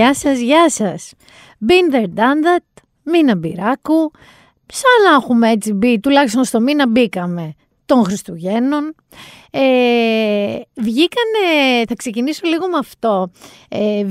Γεια σας, γεια σας. Been there, done that, μήνα μπειράκου. Σαν να έχουμε έτσι μπει, τουλάχιστον στο μήνα μπήκαμε των Χριστουγέννων, ε, βγήκανε, θα ξεκινήσω λίγο με αυτό, ε,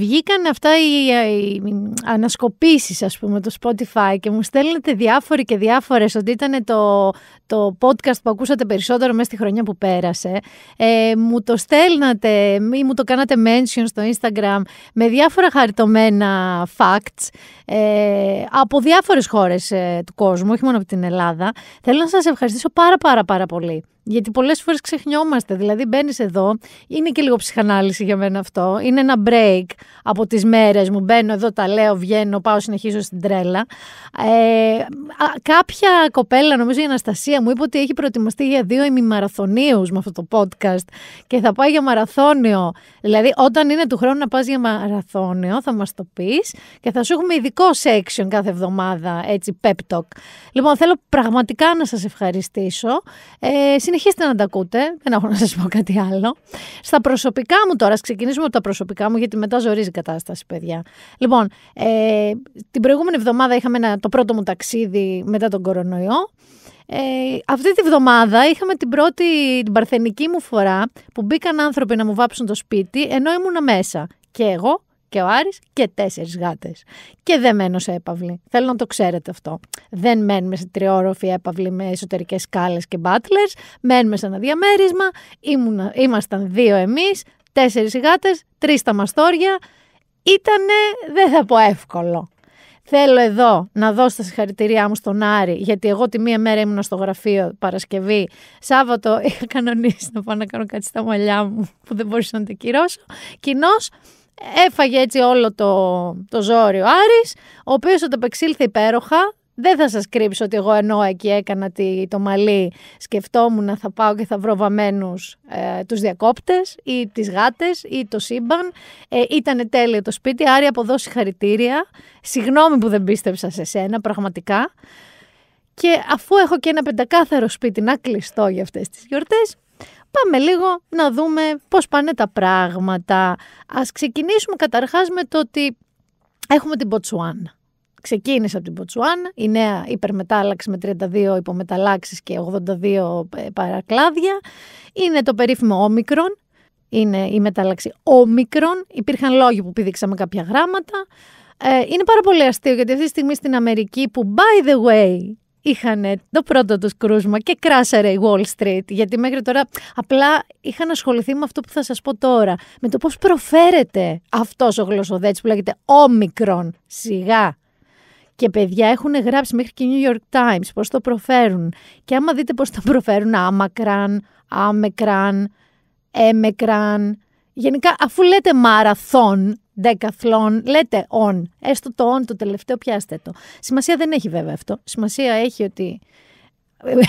αυτά οι, οι ανασκοπήσεις ας πούμε το Spotify και μου στέλνετε διάφοροι και διάφορες ότι ήταν το, το podcast που ακούσατε περισσότερο μέσα στη χρονιά που πέρασε. Ε, μου το στέλνατε ή μου το κάνατε mention στο Instagram με διάφορα χαριτωμένα facts ε, από διάφορες χώρες ε, του κόσμου, όχι μόνο από την Ελλάδα. Θέλω να σας ευχαριστήσω πάρα πάρα πάρα πολύ. Γιατί πολλές φορές ξεχνιόμαστε. Δηλαδή, μπαίνεις εδώ, είναι και λίγο ψυχανάλυση για μένα αυτό. Είναι ένα break από τις μέρες μου. Μπαίνω εδώ, τα λέω, βγαίνω, πάω, συνεχίζω στην τρέλα. Ε, κάποια κοπέλα, νομίζω η Αναστασία μου, είπε ότι έχει προετοιμαστεί για δύο ημιμαραθωνίους με αυτό το podcast και θα πάει για μαραθώνιο. Δηλαδή, όταν είναι του χρόνου να πας για μαραθώνιο, θα μας το πεις και θα σου έχουμε ειδικό section κάθε εβδομάδα, έτσι, pep talk. Λοιπόν, θέλω πραγματικά να σας ευχαριστήσω. Ε, συνεχίστε να τα ακούτε, δεν έχω να σας πω κάτι άλλο. Στα προσωπικά μου τώρα, ξεκινήσουμε από τα προσωπικά μου, γιατί μετά ζωρίζει κατάσταση, παιδιά. Λοιπόν, ε, την προηγούμενη εβδομάδα είχαμε ένα, το πρώτο μου ταξίδι μετά τον κορονοϊό. Ε, αυτή τη βδομάδα είχαμε την πρώτη, την παρθενική μου φορά που μπήκαν άνθρωποι να μου βάψουν το σπίτι ενώ ήμουνα μέσα. Και εγώ και ο Άρης και τέσσερις γάτες. Και δεν μένω σε έπαυλη. Θέλω να το ξέρετε αυτό. Δεν μένουμε σε τριόροφη έπαυλη με εσωτερικές σκάλες και μπάτλερς. Μένουμε σε ένα διαμέρισμα. Ήμουνα, ήμασταν δύο εμείς, τέσσερις γάτες, τρεις τα μαστόρια ήτανε, δεν θα πω εύκολο. Θέλω εδώ να δώσω τα συγχαρητήριά μου στον Άρη, γιατί εγώ τη μία μέρα ήμουν στο γραφείο Παρασκευή. Σάββατο είχα κανονίσει να πάω να κάνω κάτι στα μαλλιά μου που δεν μπορούσα να κυρώσω. Κοινώς έφαγε έτσι όλο το, το ζόριο Άρης, ο οποίος ανταπεξήλθε υπέροχα, δεν θα σας κρύψω ότι εγώ ενώ εκεί έκανα το μαλλί σκεφτόμουν να θα πάω και θα βρω βαμμένους ε, τους διακόπτες ή τις γάτες ή το σύμπαν. Ε, Ήτανε τέλειο το σπίτι, Άρη από εδώ συγχαρητήρια. Συγγνώμη που δεν πίστεψα σε σένα πραγματικά. Και αφού έχω και ένα πεντακάθαρο σπίτι να κλειστώ για αυτές τις γιορτές, πάμε λίγο να δούμε πώς πάνε τα πράγματα. Ας ξεκινήσουμε καταρχάς με το ότι έχουμε την Ποτσουάνα ξεκίνησε από την Ποτσουάνα, η νέα υπερμετάλλαξη με 32 υπομεταλλάξεις και 82 ε, παρακλάδια. Είναι το περίφημο όμικρον, είναι η μετάλλαξη όμικρον. Υπήρχαν λόγοι που πήδηξαμε κάποια γράμματα. Ε, είναι πάρα πολύ αστείο γιατί αυτή τη στιγμή στην Αμερική που by the way είχαν το πρώτο τους κρούσμα και κράσαρε η Wall Street γιατί μέχρι τώρα απλά είχαν ασχοληθεί με αυτό που θα σας πω τώρα με το πώς προφέρεται αυτός ο γλωσσοδέτης που λέγεται όμικρον σιγά και παιδιά έχουν γράψει μέχρι και New York Times πώς το προφέρουν. Και άμα δείτε πώς το προφέρουν, άμακραν, άμεκραν, έμεκραν. Γενικά, αφού λέτε μαραθών, δεκαθλών, λέτε on. Έστω το on το τελευταίο, πιάστε το. Σημασία δεν έχει βέβαια αυτό. Σημασία έχει ότι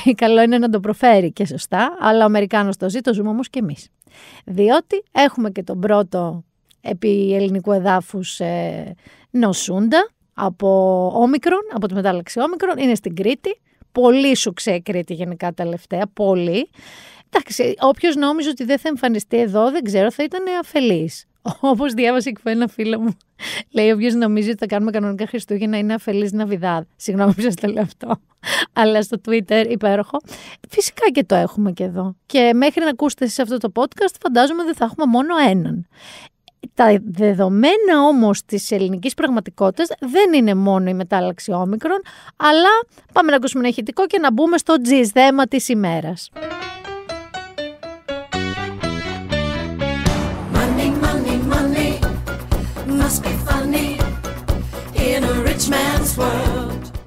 ε, καλό είναι να το προφέρει και σωστά, αλλά ο Αμερικάνος το ζει, το ζούμε όμως και εμείς. Διότι έχουμε και τον πρώτο επί ελληνικού εδάφους ε, νοσούντα, από όμικρον, από τη μετάλλαξη όμικρον, είναι στην Κρήτη. Πολύ σου Κρήτη γενικά τελευταία, πολύ. Εντάξει, όποιος νόμιζε ότι δεν θα εμφανιστεί εδώ, δεν ξέρω, θα ήταν αφελής. Όπως διάβασε και ένα φίλο μου, λέει: Όποιος νομίζει ότι θα κάνουμε κανονικά Χριστούγεννα είναι αφελής να βιδά. Συγγνώμη που σας το λέω αυτό. Αλλά στο Twitter υπέροχο. Φυσικά και το έχουμε και εδώ. Και μέχρι να ακούσετε εσείς αυτό το podcast, φαντάζομαι δεν θα έχουμε μόνο έναν. Τα δεδομένα όμως της ελληνικής πραγματικότητας δεν είναι μόνο η μετάλλαξη όμικρον, αλλά πάμε να ακούσουμε ένα και να μπούμε στο τζιζδέμα της ημέρας.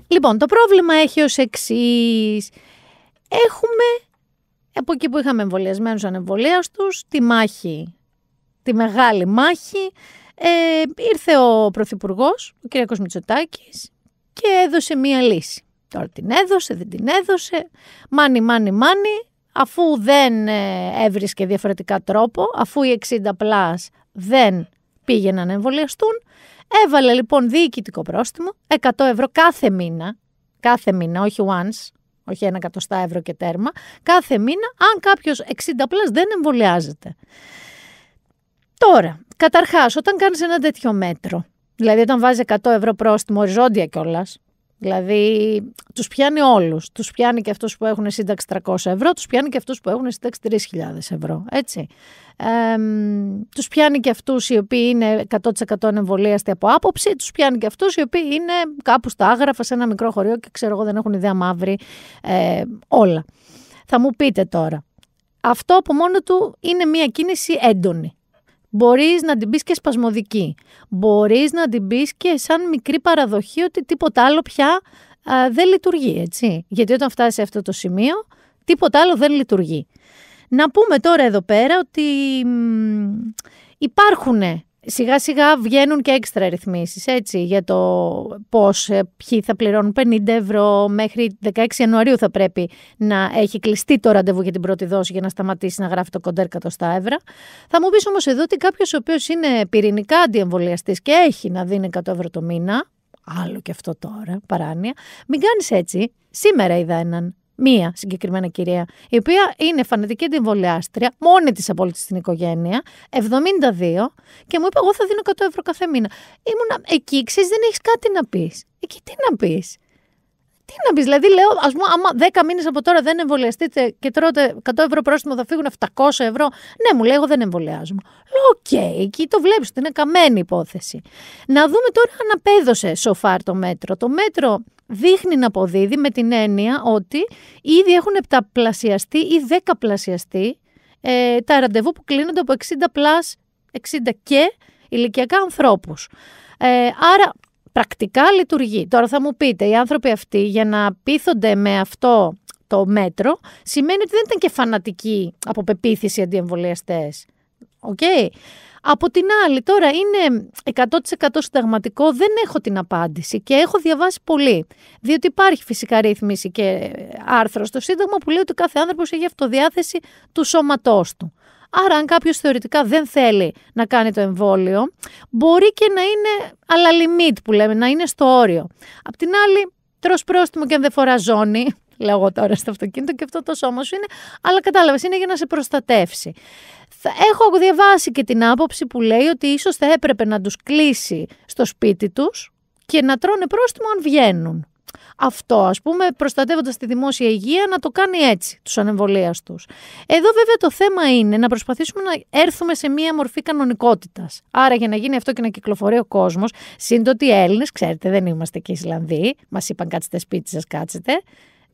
Λοιπόν, το πρόβλημα έχει ως εξής. Έχουμε από εκεί που είχαμε εμβολιασμένους ανεμβολίαστους τη μάχη τη μεγάλη μάχη. Ε, ήρθε ο Πρωθυπουργός, ο κ. Μητσοτάκης, και έδωσε μία λύση. Τώρα την έδωσε, δεν την έδωσε. Μάνι, μάνι, μάνι. Αφού δεν ε, έβρισκε διαφορετικά τρόπο, αφού οι 60 πλάς δεν πήγαιναν να εμβολιαστούν, έβαλε λοιπόν διοικητικό πρόστιμο, 100 ευρώ κάθε μήνα, κάθε μήνα, όχι once, όχι ένα εκατοστά ευρώ και τέρμα, κάθε μήνα αν κάποιος 60 πλάς δεν εμβολιάζεται. Τώρα, καταρχάς, όταν κάνεις ένα τέτοιο μέτρο, δηλαδή όταν βάζεις 100 ευρώ πρόστιμο οριζόντια κιόλας, δηλαδή τους πιάνει όλους. Τους πιάνει και αυτούς που έχουν σύνταξη 300 ευρώ, τους πιάνει και αυτούς που έχουν σύνταξη 3.000 ευρώ. Έτσι. Ε, τους πιάνει και αυτούς οι οποίοι είναι 100% εμβολίαστοι από άποψη, τους πιάνει και αυτούς οι οποίοι είναι κάπου στα άγραφα, σε ένα μικρό χωριό και ξέρω εγώ δεν έχουν ιδέα μαύρη. Ε, όλα. Θα μου πείτε τώρα, αυτό από μόνο του είναι μια κίνηση έντονη. Μπορείς να την πεις και σπασμωδική. Μπορείς να την πεις και σαν μικρή παραδοχή ότι τίποτα άλλο πια δεν λειτουργεί, έτσι. Γιατί όταν φτάσει σε αυτό το σημείο, τίποτα άλλο δεν λειτουργεί. Να πούμε τώρα εδώ πέρα ότι υπάρχουν σιγά σιγά βγαίνουν και έξτρα ρυθμίσεις έτσι, για το πώς, ε, ποιοι θα πληρώνουν 50 ευρώ μέχρι 16 Ιανουαρίου θα πρέπει να έχει κλειστεί το ραντεβού για την πρώτη δόση για να σταματήσει να γράφει το κοντέρ στα ευρώ. Θα μου πεις όμως εδώ ότι κάποιος ο οποίος είναι πυρηνικά αντιεμβολιαστής και έχει να δίνει 100 ευρώ το μήνα, άλλο και αυτό τώρα, παράνοια, μην κάνεις έτσι. Σήμερα είδα έναν μία συγκεκριμένα κυρία, η οποία είναι φανατική αντιεμβολιάστρια, μόνη της απόλυτη στην οικογένεια, 72, και μου είπε: Εγώ θα δίνω 100 ευρώ κάθε μήνα. Ήμουνα εκεί, ξέρεις, δεν έχεις κάτι να πεις. Εκεί τι να πεις. Τι να πεις, δηλαδή λέω, ας πούμε, άμα 10 μήνες από τώρα δεν εμβολιαστείτε και τρώτε 100 ευρώ πρόστιμο, θα φύγουν 700 ευρώ. Ναι, μου λέει, εγώ δεν εμβολιάζομαι. Λέω, οκ, εκεί το βλέπεις, ότι είναι καμένη υπόθεση. Να δούμε τώρα αν απέδωσε σοφάρ το μέτρο. Το μέτρο δείχνει να αποδίδει με την έννοια ότι ήδη έχουν επταπλασιαστεί ή δεκαπλασιαστεί ε, τα ραντεβού που κλείνονται από 60 πλάς, 60 και ηλικιακά ανθρώπους. Ε, άρα πρακτικά λειτουργεί. Τώρα θα μου πείτε, οι άνθρωποι αυτοί για να πείθονται με αυτό το μέτρο, σημαίνει ότι δεν ήταν και φανατικοί από πεποίθηση αντιεμβολιαστές. Οκ. Από την άλλη, τώρα είναι 100% συνταγματικό, δεν έχω την απάντηση και έχω διαβάσει πολύ. Διότι υπάρχει φυσικά ρύθμιση και άρθρο στο Σύνταγμα που λέει ότι κάθε άνθρωπος έχει αυτοδιάθεση του σώματός του. Άρα, αν κάποιος θεωρητικά δεν θέλει να κάνει το εμβόλιο, μπορεί και να είναι αλλά limit που λέμε, να είναι στο όριο. Απ' την άλλη, τρως πρόστιμο και αν δεν φορά ζώνη, λέω εγώ τώρα στο αυτοκίνητο και αυτό τόσο όμω είναι. Αλλά κατάλαβες, είναι για να σε προστατεύσει. έχω διαβάσει και την άποψη που λέει ότι ίσως θα έπρεπε να τους κλείσει στο σπίτι τους και να τρώνε πρόστιμο αν βγαίνουν. Αυτό, ας πούμε, προστατεύοντας τη δημόσια υγεία, να το κάνει έτσι, τους ανεμβολίας τους. Εδώ, βέβαια, το θέμα είναι να προσπαθήσουμε να έρθουμε σε μία μορφή κανονικότητας. Άρα, για να γίνει αυτό και να κυκλοφορεί ο κόσμος, σύντομα οι Έλληνες, ξέρετε, δεν είμαστε και Ισλανδοί, μας είπαν κάτσετε σπίτι σας, κάτσετε.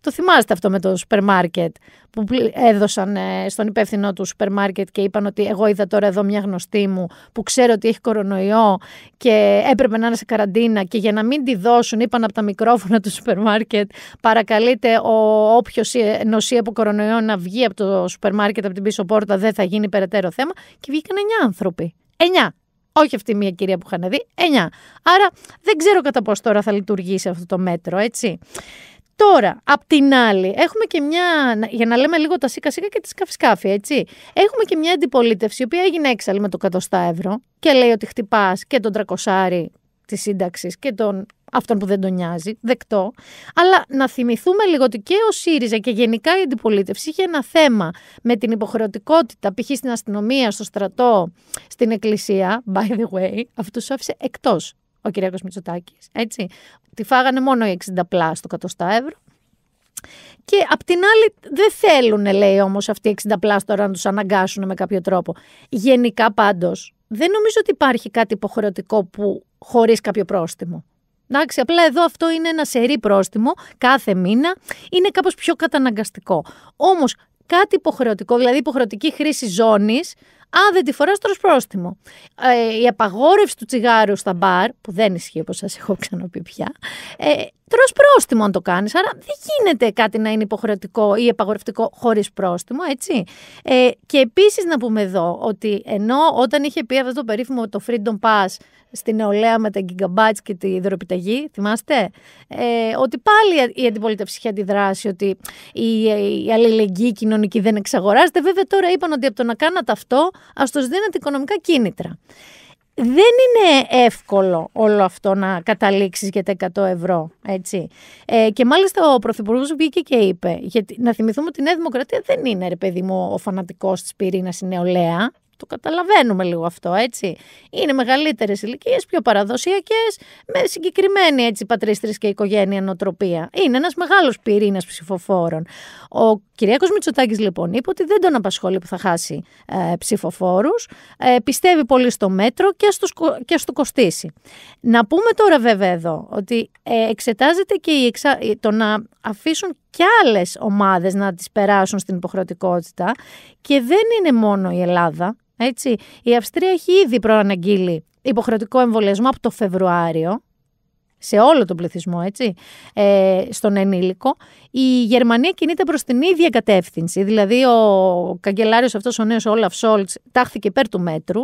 Το θυμάστε αυτό με το σούπερ μάρκετ που έδωσαν ε, στον υπεύθυνό του σούπερ μάρκετ και είπαν ότι εγώ είδα τώρα εδώ μια γνωστή μου που ξέρω ότι έχει κορονοϊό και έπρεπε να είναι σε καραντίνα και για να μην τη δώσουν είπαν από τα μικρόφωνα του σούπερ μάρκετ παρακαλείται ο όποιος ε, νοσεί από κορονοϊό να βγει από το σούπερ μάρκετ από την πίσω πόρτα δεν θα γίνει περαιτέρω θέμα και βγήκαν 9 άνθρωποι. 9. Όχι αυτή μία κυρία που είχαν δει, 9. Άρα δεν ξέρω κατά πώς τώρα θα λειτουργήσει αυτό το μέτρο, έτσι. Τώρα, απ' την άλλη, έχουμε και μια. Για να λέμε λίγο τα σίκα σίκα και τη σκάφη, έτσι. Έχουμε και μια αντιπολίτευση, η οποία έγινε έξαλλη με το 100 ευρώ και λέει ότι χτυπάς και τον τρακοσάρι της σύνταξης και τον αυτόν που δεν τον νοιάζει, δεκτό. Αλλά να θυμηθούμε λίγο ότι και ο ΣΥΡΙΖΑ και γενικά η αντιπολίτευση είχε ένα θέμα με την υποχρεωτικότητα, π.χ. στην αστυνομία, στο στρατό, στην εκκλησία. By the way, αυτού τους άφησε εκτός ο Κυριάκος Μητσοτάκης, έτσι. Τη φάγανε μόνο οι 60 πλά 100 ευρώ. Και απ' την άλλη δεν θέλουν, λέει όμως αυτοί οι 60 πλάς τώρα να τους αναγκάσουν με κάποιο τρόπο. Γενικά πάντως, δεν νομίζω ότι υπάρχει κάτι υποχρεωτικό που χωρίς κάποιο πρόστιμο. Εντάξει, απλά εδώ αυτό είναι ένα σερή πρόστιμο κάθε μήνα, είναι κάπως πιο καταναγκαστικό. Όμως κάτι υποχρεωτικό, δηλαδή υποχρεωτική χρήση ζώνης, αν δεν τη φοράς, τρως πρόστιμο. Ε, η απαγόρευση του τσιγάρου στα μπαρ, που δεν ισχύει όπως σας έχω ξαναπεί πια, ε, τρως πρόστιμο αν το κάνεις, Άρα δεν γίνεται κάτι να είναι υποχρεωτικό ή επαγορευτικό χωρίς πρόστιμο, έτσι. Ε, και επίσης να πούμε εδώ ότι ενώ όταν είχε πει αυτό το περίφημο το Freedom Pass στην νεολαία με τα gigabytes και τη υδροπιταγή, θυμάστε, ε, ότι πάλι η αντιπολίτευση είχε αντιδράσει ότι η, η αλληλεγγύη κοινωνική δεν εξαγοράζεται. Βέβαια τώρα είπαν ότι από το να κάνατε αυτό, α του δίνετε οικονομικά κίνητρα δεν είναι εύκολο όλο αυτό να καταλήξεις για τα 100 ευρώ, έτσι. Ε, και μάλιστα ο Πρωθυπουργός βγήκε και είπε, γιατί να θυμηθούμε ότι η Νέα Δημοκρατία δεν είναι, ρε παιδί μου, ο φανατικός της πυρήνας η νεολαία, το καταλαβαίνουμε λίγο αυτό, έτσι. Είναι μεγαλύτερες ηλικίες, πιο παραδοσιακές, με συγκεκριμένη έτσι πατρίστρε και οικογένεια νοοτροπία. Είναι ένας μεγάλος πυρήνας ψηφοφόρων. Ο Κυριακό Μητσοτάκης, λοιπόν, είπε ότι δεν τον απασχολεί που θα χάσει ε, ψηφοφόρους. Ε, πιστεύει πολύ στο μέτρο και στο, και κοστίσει. Να πούμε τώρα, βέβαια, εδώ ότι ε, εξετάζεται και το να αφήσουν και άλλες ομάδες να τις περάσουν στην υποχρεωτικότητα και δεν είναι μόνο η Ελλάδα. Έτσι. Η Αυστρία έχει ήδη προαναγγείλει υποχρεωτικό εμβολιασμό από το Φεβρουάριο σε όλο τον πληθυσμό, έτσι, ε, στον ενήλικο. Η Γερμανία κινείται προς την ίδια κατεύθυνση. Δηλαδή, ο καγκελάριος αυτός, ο νέος Όλαφ Σόλτς, τάχθηκε υπέρ του μέτρου.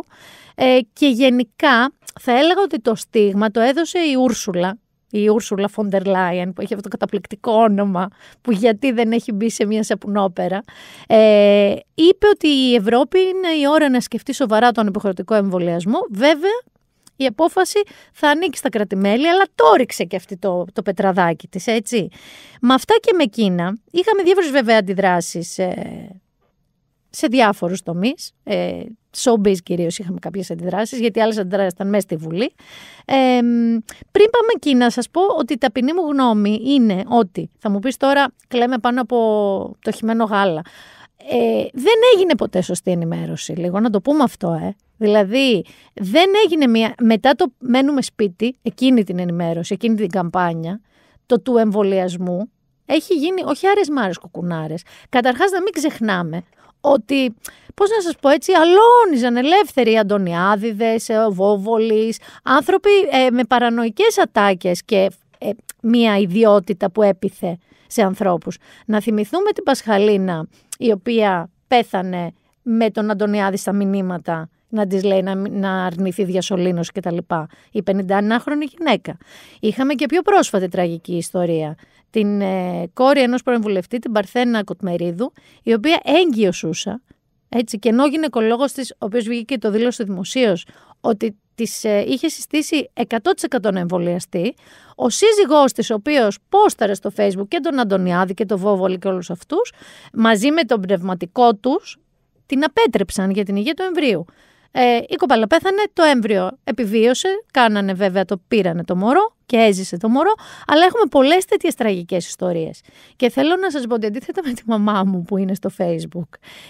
Ε, και γενικά, θα έλεγα ότι το στίγμα το έδωσε η Ούρσουλα, η Ούρσουλα Φοντερ Λάιεν που έχει αυτό το καταπληκτικό όνομα που γιατί δεν έχει μπει σε μια σαπουνόπερα ε, είπε ότι η Ευρώπη είναι η ώρα να σκεφτεί σοβαρά τον υποχρεωτικό εμβολιασμό βέβαια η απόφαση θα ανήκει στα κρατημέλη, αλλά το ρίξε και αυτή το, το πετραδάκι της, έτσι. Με αυτά και με Κίνα, είχαμε διάφορες βέβαια αντιδράσεις ε, σε διάφορους τομείς. Ε, showbiz κυρίως είχαμε κάποιες αντιδράσεις, γιατί άλλες αντιδράσεις ήταν μέσα στη Βουλή. Ε, πριν πάμε εκεί να σας πω ότι η ταπεινή μου γνώμη είναι ότι, θα μου πεις τώρα, κλαίμε πάνω από το χυμένο γάλα. Ε, δεν έγινε ποτέ σωστή ενημέρωση, λίγο να το πούμε αυτό, ε. Δηλαδή, δεν έγινε μια. Μετά το μένουμε σπίτι, εκείνη την ενημέρωση, εκείνη την καμπάνια, το του εμβολιασμού, έχει γίνει όχι άρες μάρες κουκουνάρες. Καταρχάς να μην ξεχνάμε ότι, πώς να σας πω έτσι, αλώνιζαν ελεύθεροι οι Αντωνιάδηδες, Βόβολης, άνθρωποι ε, με παρανοϊκές ατάκες και ε, μία ιδιότητα που έπιθε σε ανθρώπους. Να θυμηθούμε την Πασχαλίνα, η οποία πέθανε με τον Αντωνιάδη στα μηνύματα να της λέει να, να αρνηθεί διασωλήνωση κτλ. Η 59 χρονη γυναίκα. Είχαμε και πιο πρόσφατη τραγική ιστορία την ε, κόρη ενός προεμβουλευτή, την Παρθένα Κοτμερίδου, η οποία έγκυο σούσα, έτσι, και ενώ γυναικολόγος της, ο οποίος βγήκε και το δήλωσε δημοσίως ότι της ε, είχε συστήσει 100% να εμβολιαστεί, ο σύζυγός της, ο οποίος πόσταρε στο facebook και τον Αντωνιάδη και τον Βόβολη και όλους αυτούς, μαζί με τον πνευματικό τους, την απέτρεψαν για την υγεία του εμβρίου. Ε, η κοπάλα πέθανε, το έμβριο επιβίωσε, κάνανε βέβαια το πήρανε το μωρό και έζησε το μωρό, αλλά έχουμε πολλές τέτοιες τραγικές ιστορίες. Και θέλω να σας πω ότι αντίθετα με τη μαμά μου που είναι στο facebook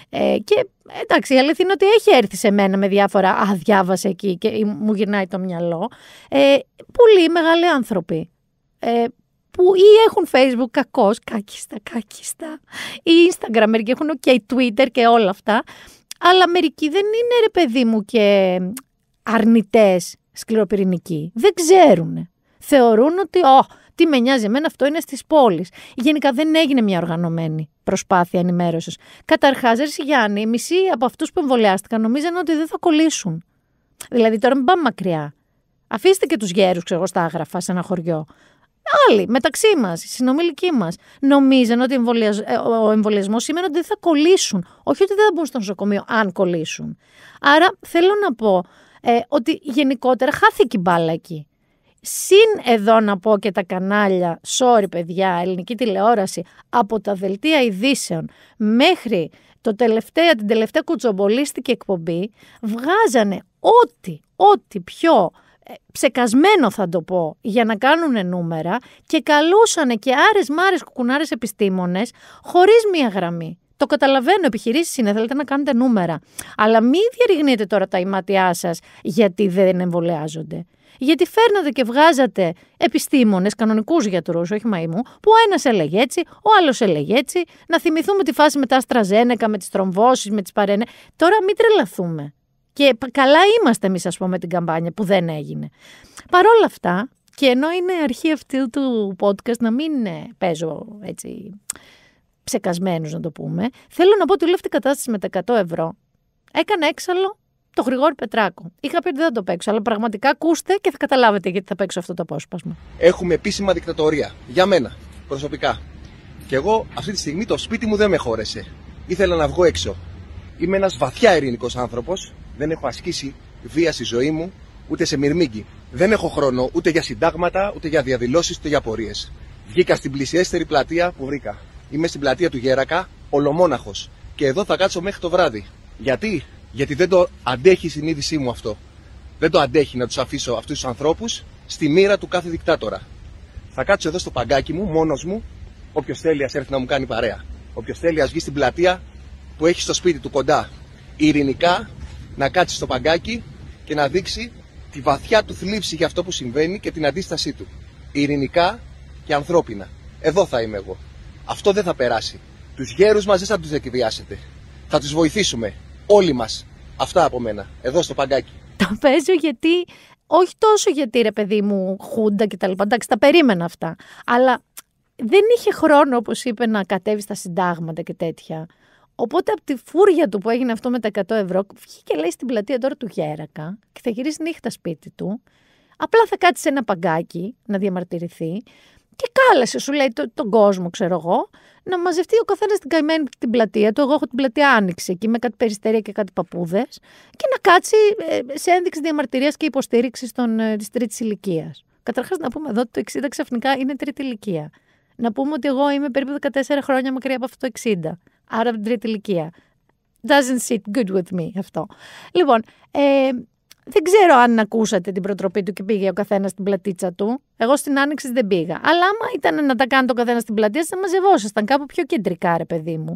ε, και εντάξει η αλήθεια είναι ότι έχει έρθει σε μένα με διάφορα «Α, διάβασε εκεί» και μου γυρνάει το μυαλό, ε, πολύ μεγάλοι άνθρωποι. Ε, που ή έχουν facebook κακός, κακίστα, κακίστα, ή instagram, και έχουν και twitter και όλα αυτά, αλλά μερικοί δεν είναι ρε παιδί μου και αρνητές σκληροπυρηνικοί. Δεν ξέρουν. Θεωρούν ότι «Ω, τι με νοιάζει εμένα, αυτό είναι στις πόλεις». Γενικά δεν έγινε μια οργανωμένη προσπάθεια ενημέρωσης. Καταρχάς, ρε Γιάννη, μισή από αυτούς που εμβολιάστηκαν νομίζανε ότι δεν θα κολλήσουν. Δηλαδή τώρα μην πάμε μακριά. Αφήστε και τους γέρους, ξέρω, στα άγραφα σε ένα χωριό. Άλλοι, μεταξύ μας, οι συνομιλικοί μας, νομίζαν ότι ε, ο εμβολιασμός σημαίνει ότι δεν θα κολλήσουν. Όχι ότι δεν θα μπουν στο νοσοκομείο, αν κολλήσουν. Άρα θέλω να πω ε, ότι γενικότερα χάθηκε η μπάλα εκεί. Συν εδώ να πω και τα κανάλια, sorry παιδιά, ελληνική τηλεόραση, από τα δελτία ειδήσεων μέχρι το τελευταία, την τελευταία κουτσομπολίστικη εκπομπή, βγάζανε ό,τι, ό,τι πιο ε, ψεκασμένο θα το πω, για να κάνουν νούμερα και καλούσαν και άρες μάρες κουκουνάρες επιστήμονες χωρίς μία γραμμή. Το καταλαβαίνω, επιχειρήσεις είναι, θέλετε να κάνετε νούμερα. Αλλά μην διαρριγνείτε τώρα τα ημάτια σας γιατί δεν εμβολιάζονται. Γιατί φέρνατε και βγάζατε επιστήμονες, κανονικούς γιατρούς, όχι μαϊμού, που ο ένας έλεγε έτσι, ο άλλος έλεγε έτσι. Να θυμηθούμε τη φάση με τα αστραζένεκα, με τις τρομβώσεις, με τις παρένε. Τώρα μην τρελαθούμε. Και καλά είμαστε εμείς, ας πούμε, με την καμπάνια που δεν έγινε. Παρ' όλα αυτά, και ενώ είναι αρχή αυτή του podcast να μην ε, παίζω έτσι ψεκασμένους να το πούμε, θέλω να πω ότι όλη αυτή η κατάσταση με τα 100 ευρώ έκανε έξαλλο το Γρηγόρη Πετράκο. Είχα πει ότι δεν θα το παίξω, αλλά πραγματικά ακούστε και θα καταλάβετε γιατί θα παίξω αυτό το απόσπασμα. Έχουμε επίσημα δικτατορία. Για μένα, προσωπικά. Και εγώ αυτή τη στιγμή το σπίτι μου δεν με χώρεσε. Ήθελα να βγω έξω. Είμαι ένας βαθιά ειρηνικός άνθρωπος δεν έχω ασκήσει βία στη ζωή μου, ούτε σε μυρμήγκη. Δεν έχω χρόνο ούτε για συντάγματα, ούτε για διαδηλώσεις, ούτε για πορείε. Βγήκα στην πλησιέστερη πλατεία που βρήκα. Είμαι στην πλατεία του Γέρακα, ολομόναχος. Και εδώ θα κάτσω μέχρι το βράδυ. Γιατί, Γιατί δεν το αντέχει η συνείδησή μου αυτό. Δεν το αντέχει να τους αφήσω αυτούς τους ανθρώπους στη μοίρα του κάθε δικτάτορα. Θα κάτσω εδώ στο παγκάκι μου, μόνος μου, όποιος θέλει ας έρθει να μου κάνει παρέα. Όποιος θέλει ας βγει στην πλατεία που έχει στο σπίτι του κοντά. Ειρηνικά, να κάτσει στο παγκάκι και να δείξει τη βαθιά του θλίψη για αυτό που συμβαίνει και την αντίστασή του. Ειρηνικά και ανθρώπινα. Εδώ θα είμαι εγώ. Αυτό δεν θα περάσει. Τους γέρους μας δεν θα τους δεκυβιάσετε. Θα τους βοηθήσουμε. Όλοι μας. Αυτά από μένα. Εδώ στο παγκάκι. Τα παίζω γιατί. Όχι τόσο γιατί ρε παιδί μου, χούντα κτλ. Εντάξει, τα περίμενα αυτά. Αλλά δεν είχε χρόνο, όπως είπε, να κατέβεις στα συντάγματα και τέτοια. Οπότε από τη φούρια του που έγινε αυτό με τα 100 ευρώ, βγήκε λέει στην πλατεία τώρα του Γέρακα και θα γυρίσει νύχτα σπίτι του. Απλά θα κάτσει σε ένα παγκάκι να διαμαρτυρηθεί και κάλασε, σου λέει, το, τον κόσμο, ξέρω εγώ, να μαζευτεί ο καθένας την καημένη την πλατεία του. Εγώ έχω την πλατεία Άνοιξη εκεί με κάτι περιστέρια και κάτι παππούδες. Και να κάτσει ε, σε ένδειξη διαμαρτυρίας και υποστήριξης ε, της τρίτης ηλικίας. Καταρχάς, να πούμε εδώ ότι το 60 ξαφνικά είναι τρίτη ηλικία. Να πούμε ότι εγώ είμαι περίπου 14 χρόνια μακριά από αυτό το 60. Άρα από την τρίτη ηλικία. Doesn't sit good with me αυτό. Λοιπόν, ε, δεν ξέρω αν ακούσατε την προτροπή του και πήγε ο καθένας στην πλατίτσα του. Εγώ στην άνοιξη δεν πήγα. Αλλά άμα ήταν να τα κάνει το καθένας στην πλατεία, θα μαζευόσασταν κάπου πιο κεντρικά, ρε παιδί μου.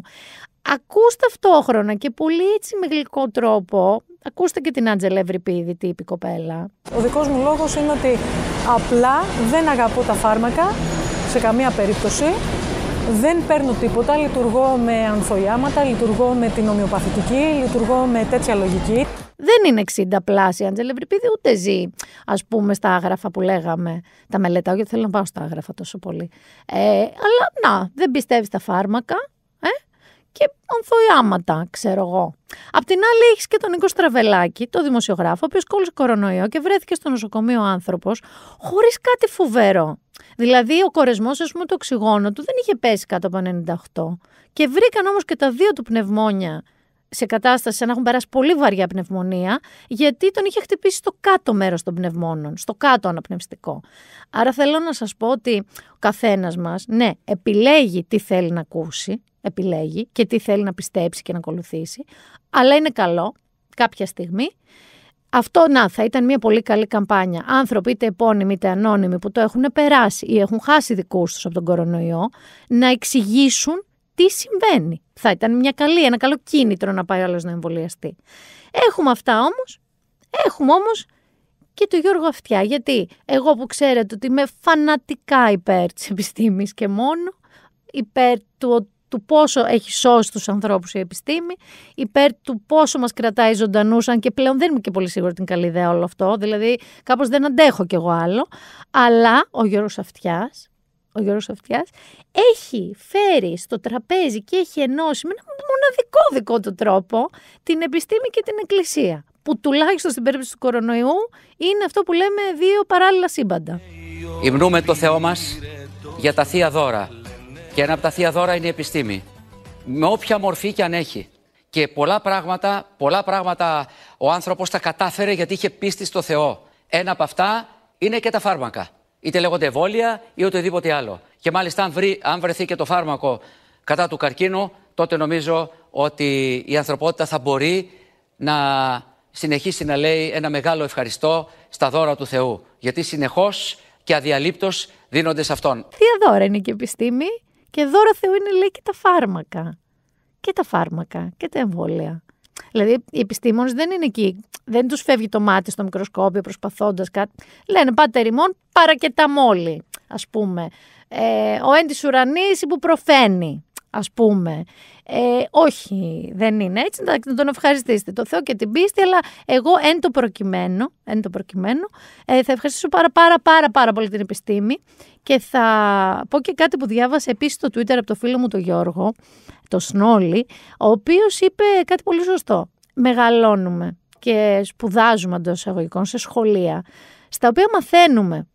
ακούστε ταυτόχρονα και πολύ έτσι με γλυκό τρόπο. Ακούστε και την Άντζελ Ευρυπίδη, τύπη κοπέλα. Ο δικός μου λόγος είναι ότι απλά δεν αγαπώ τα φάρμακα σε καμία περίπτωση. Δεν παίρνω τίποτα, λειτουργώ με ανθοϊάματα, λειτουργώ με την ομοιοπαθητική, λειτουργώ με τέτοια λογική. Δεν είναι 60 πλάσια, Αντζέλε Βρυπίδη, ούτε ζει, ας πούμε, στα άγραφα που λέγαμε. Τα μελετάω γιατί θέλω να πάω στα άγραφα τόσο πολύ. Ε, αλλά να, δεν πιστεύεις στα φάρμακα ε, και ανθοϊάματα, ξέρω εγώ. Απ' την άλλη, έχεις και τον Νίκο Στραβελάκη, το δημοσιογράφο, ο οποίος κόλλησε κορονοϊό και βρέθηκε στο νοσοκομείο άνθρωπος χωρίς κάτι φοβερό. Δηλαδή, ο κορεσμός, ας πούμε, του οξυγόνου του δεν είχε πέσει κάτω από 98. Και βρήκαν όμως και τα δύο του πνευμόνια σε κατάσταση να έχουν περάσει πολύ βαριά πνευμονία, γιατί τον είχε χτυπήσει στο κάτω μέρος των πνευμόνων, στο κάτω αναπνευστικό. Άρα θέλω να σας πω ότι ο καθένας μας, ναι, επιλέγει τι θέλει να ακούσει, επιλέγει και τι θέλει να πιστέψει και να ακολουθήσει, αλλά είναι καλό κάποια στιγμή αυτό να θα ήταν μια πολύ καλή καμπάνια. Άνθρωποι, είτε επώνυμοι είτε ανώνυμοι, που το έχουν περάσει ή έχουν χάσει δικούς τους από τον κορονοϊό, να εξηγήσουν τι συμβαίνει. Θα ήταν μια καλή, ένα καλό κίνητρο να πάει άλλος να εμβολιαστεί. Έχουμε αυτά όμως. Έχουμε όμως και το Γιώργο Αυτιά. Γιατί εγώ που ξέρετε ότι είμαι φανατικά υπέρ της επιστήμης και μόνο, υπέρ του του πόσο έχει σώσει τους ανθρώπους η επιστήμη, υπέρ του πόσο μας κρατάει ζωντανούς, αν και πλέον δεν είμαι και πολύ σίγουρη την καλή ιδέα όλο αυτό, δηλαδή κάπως δεν αντέχω κι εγώ άλλο, αλλά ο Γιώργος Αυτιάς, ο Γιώργος έχει φέρει στο τραπέζι και έχει ενώσει με ένα μοναδικό δικό του τρόπο την επιστήμη και την εκκλησία, που τουλάχιστον στην περίπτωση του κορονοϊού είναι αυτό που λέμε δύο παράλληλα σύμπαντα. Υμνούμε το Θεό μας για τα θεία δώρα και ένα από τα θεία δώρα είναι η επιστήμη. Με όποια μορφή και αν έχει. Και πολλά πράγματα, πολλά πράγματα ο άνθρωπος τα κατάφερε γιατί είχε πίστη στο Θεό. Ένα από αυτά είναι και τα φάρμακα. Είτε λέγονται εμβόλια ή οτιδήποτε άλλο. Και μάλιστα, αν, βρει, αν βρεθεί και το φάρμακο κατά του καρκίνου, τότε νομίζω ότι η ανθρωπότητα θα μπορεί να συνεχίσει να λέει ένα μεγάλο ευχαριστώ στα δώρα του Θεού. Γιατί συνεχώς και αδιαλείπτως δίνονται σε αυτόν. Τι δώρα είναι και επιστήμη. Και δώρα Θεού είναι λέει και τα φάρμακα. Και τα φάρμακα και τα εμβόλια. Δηλαδή οι επιστήμονες δεν είναι εκεί, δεν τους φεύγει το μάτι στο μικροσκόπιο προσπαθώντας κάτι. Λένε πάτε ρημών παρακεταμόλη ας πούμε. Ε, ο έντισουρανής ουρανής που προφαίνει ας πούμε. Ε, όχι, δεν είναι έτσι, να τον ευχαριστήσετε, το Θεό και την πίστη, αλλά εγώ εν το προκειμένο, ε, θα ευχαριστήσω πάρα πάρα πάρα πάρα πολύ την επιστήμη και θα πω και κάτι που διάβασα επίσης στο Twitter από το φίλο μου τον Γιώργο, το Σνόλι, ο οποίος είπε κάτι πολύ σωστό. Μεγαλώνουμε και σπουδάζουμε εντός εισαγωγικών σε σχολεία, στα οποία μαθαίνουμε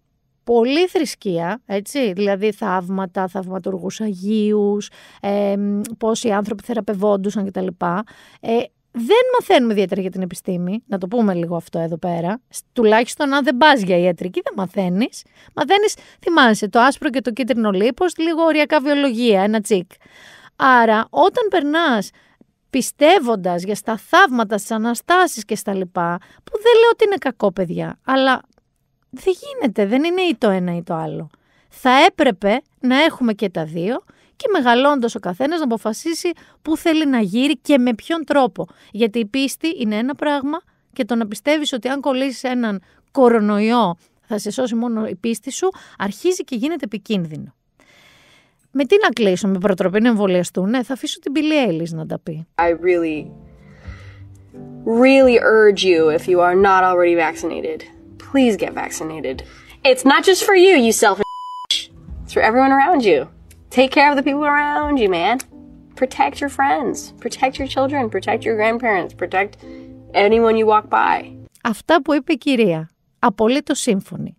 πολύ θρησκεία, έτσι, δηλαδή θαύματα, θαυματουργούς Αγίους, ε, πώς οι άνθρωποι θεραπευόντουσαν κτλ. Ε, δεν μαθαίνουμε ιδιαίτερα για την επιστήμη, να το πούμε λίγο αυτό εδώ πέρα. Τουλάχιστον αν δεν πας για ιατρική, δεν μαθαίνεις. Μαθαίνεις, θυμάσαι, το άσπρο και το κίτρινο λίπος, λίγο οριακά βιολογία, ένα τσικ. Άρα, όταν περνάς πιστεύοντας για στα θαύματα, στις αναστάσεις και στα λοιπά, που δεν λέω ότι είναι κακό, παιδιά, αλλά δεν γίνεται, δεν είναι ή το ένα ή το άλλο. Θα έπρεπε να έχουμε και τα δύο και μεγαλώντας ο καθένας να αποφασίσει πού θέλει να γύρει και με ποιον τρόπο. Γιατί η πίστη είναι ένα πράγμα και το να πιστεύεις ότι αν κολλήσεις έναν κορονοϊό θα σε σώσει μόνο η πίστη σου, αρχίζει και γίνεται επικίνδυνο. Με τι να κλείσω, με προτροπή να εμβολιαστούν, ναι, θα αφήσω την Billie να τα πει. I really, really urge you, if you are not already vaccinated, please get vaccinated. It's not just for you, for everyone around you. Take care of the people around you, man. Protect your friends, protect your children, protect your grandparents, protect anyone you walk by. Αυτά που είπε η κυρία. Απολύτως σύμφωνη.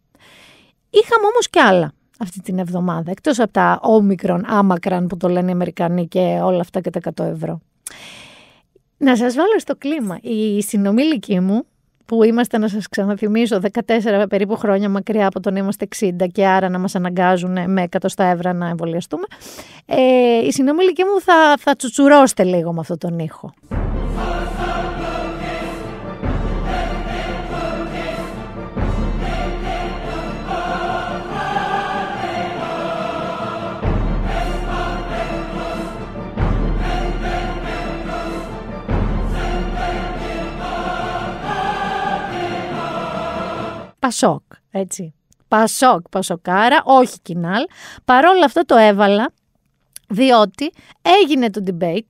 Είχαμε όμως και άλλα αυτή την εβδομάδα, εκτός από τα όμικρον, άμακραν που το λένε οι Αμερικανοί και όλα αυτά και τα 100 ευρώ. Να σας βάλω στο κλίμα. Η συνομήλικη μου που είμαστε, να σας ξαναθυμίσω, 14 περίπου χρόνια μακριά από τον είμαστε 60 και άρα να μας αναγκάζουν με 100 ευρώ να εμβολιαστούμε, ε, η συνομιλική μου θα, θα τσουτσουρώστε λίγο με αυτόν τον ήχο. Πασόκ, έτσι. Πασόκ, Πασοκάρα, όχι Κινάλ. Παρόλα αυτά το έβαλα, διότι έγινε το debate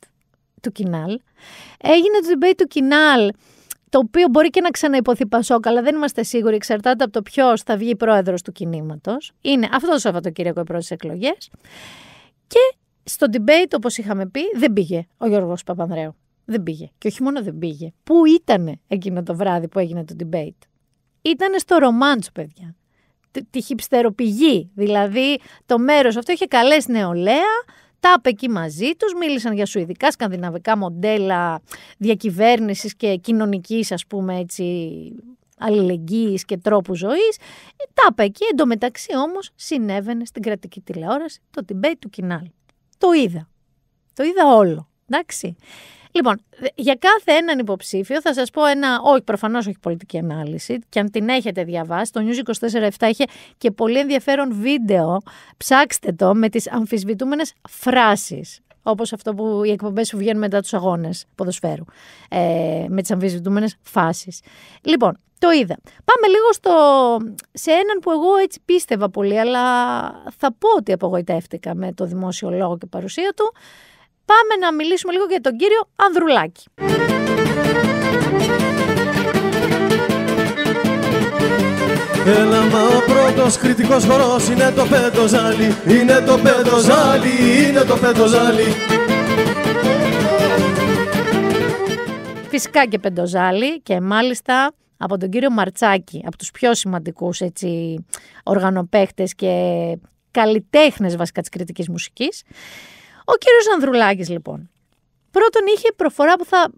του Κινάλ. Έγινε το debate του Κινάλ, το οποίο μπορεί και να ξαναϋποθεί Πασόκ, αλλά δεν είμαστε σίγουροι, εξαρτάται από το ποιος θα βγει πρόεδρος του κινήματος. Είναι αυτό το Σαββατοκύριακο οι πρώτες εκλογές. Και στο debate, όπως είχαμε πει, δεν πήγε ο Γιώργος Παπανδρέου. Δεν πήγε. Και όχι μόνο δεν πήγε. Πού ήταν εκείνο το βράδυ που έγινε το debate ήταν στο ρομάντσο, παιδιά. Τη χυψτεροπηγή. Δηλαδή, το μέρος αυτό είχε καλές νεολαία, τα εκεί μαζί τους, μίλησαν για σουηδικά, σκανδιναβικά μοντέλα διακυβέρνησης και κοινωνικής ας πούμε έτσι αλληλεγγύης και τρόπου ζωής. Τα είπε εκεί, εντωμεταξύ όμως συνέβαινε στην κρατική τηλεόραση το Τιμπέι του Κινάλ. Το είδα. Το είδα όλο. Εντάξει. Λοιπόν, για κάθε έναν υποψήφιο θα σας πω ένα. Όχι, προφανώς όχι πολιτική ανάλυση. Και αν την έχετε διαβάσει, το News 24-7 είχε και πολύ ενδιαφέρον βίντεο. Ψάξτε το με τις αμφισβητούμενες φράσεις. Όπως αυτό που οι εκπομπές σου βγαίνουν μετά τους αγώνες ποδοσφαίρου. Ε, με τις αμφισβητούμενες φάσεις. Λοιπόν, το είδα. Πάμε λίγο στο... σε έναν που εγώ έτσι πίστευα πολύ, αλλά θα πω ότι απογοητεύτηκα με το δημόσιο λόγο και παρουσία του πάμε να μιλήσουμε λίγο για τον κύριο Ανδρουλάκη. Έλα μα ο πρώτος κριτικός χορός είναι το πέντο ζάλι, είναι το πέντο ζάλι, είναι το πέντο ζάλι. Φυσικά και πεντοζάλι και μάλιστα από τον κύριο Μαρτσάκη, από τους πιο σημαντικούς έτσι, οργανοπαίχτες και καλλιτέχνες βασικά της κριτικής μουσικής. Ο κύριος Ανδρουλάκης, λοιπόν. Πρώτον, είχε προφορά που θα.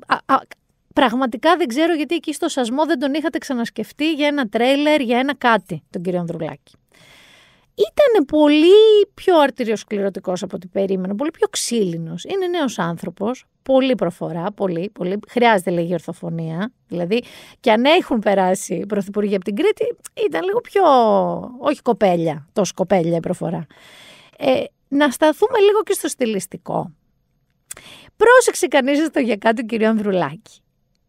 πραγματικά δεν ξέρω γιατί εκεί στο σασμό δεν τον είχατε ξανασκεφτεί για ένα τρέιλερ, για ένα κάτι, τον κύριο Ανδρουλάκη. Ήταν πολύ πιο αρτηριοσκληρωτικό από ό,τι περίμενα, πολύ πιο ξύλινος. Είναι νέος άνθρωπος, πολύ προφορά, πολύ, πολύ. Χρειάζεται λίγη ορθοφωνία. Δηλαδή, και αν έχουν περάσει οι πρωθυπουργοί από την Κρήτη, ήταν λίγο πιο. Όχι κοπέλια, τόσο κοπέλια η προφορά. Ε, να σταθούμε λίγο και στο στυλιστικό. Πρόσεξε κανείς το γιακάς του κυρίου Ανδρουλάκη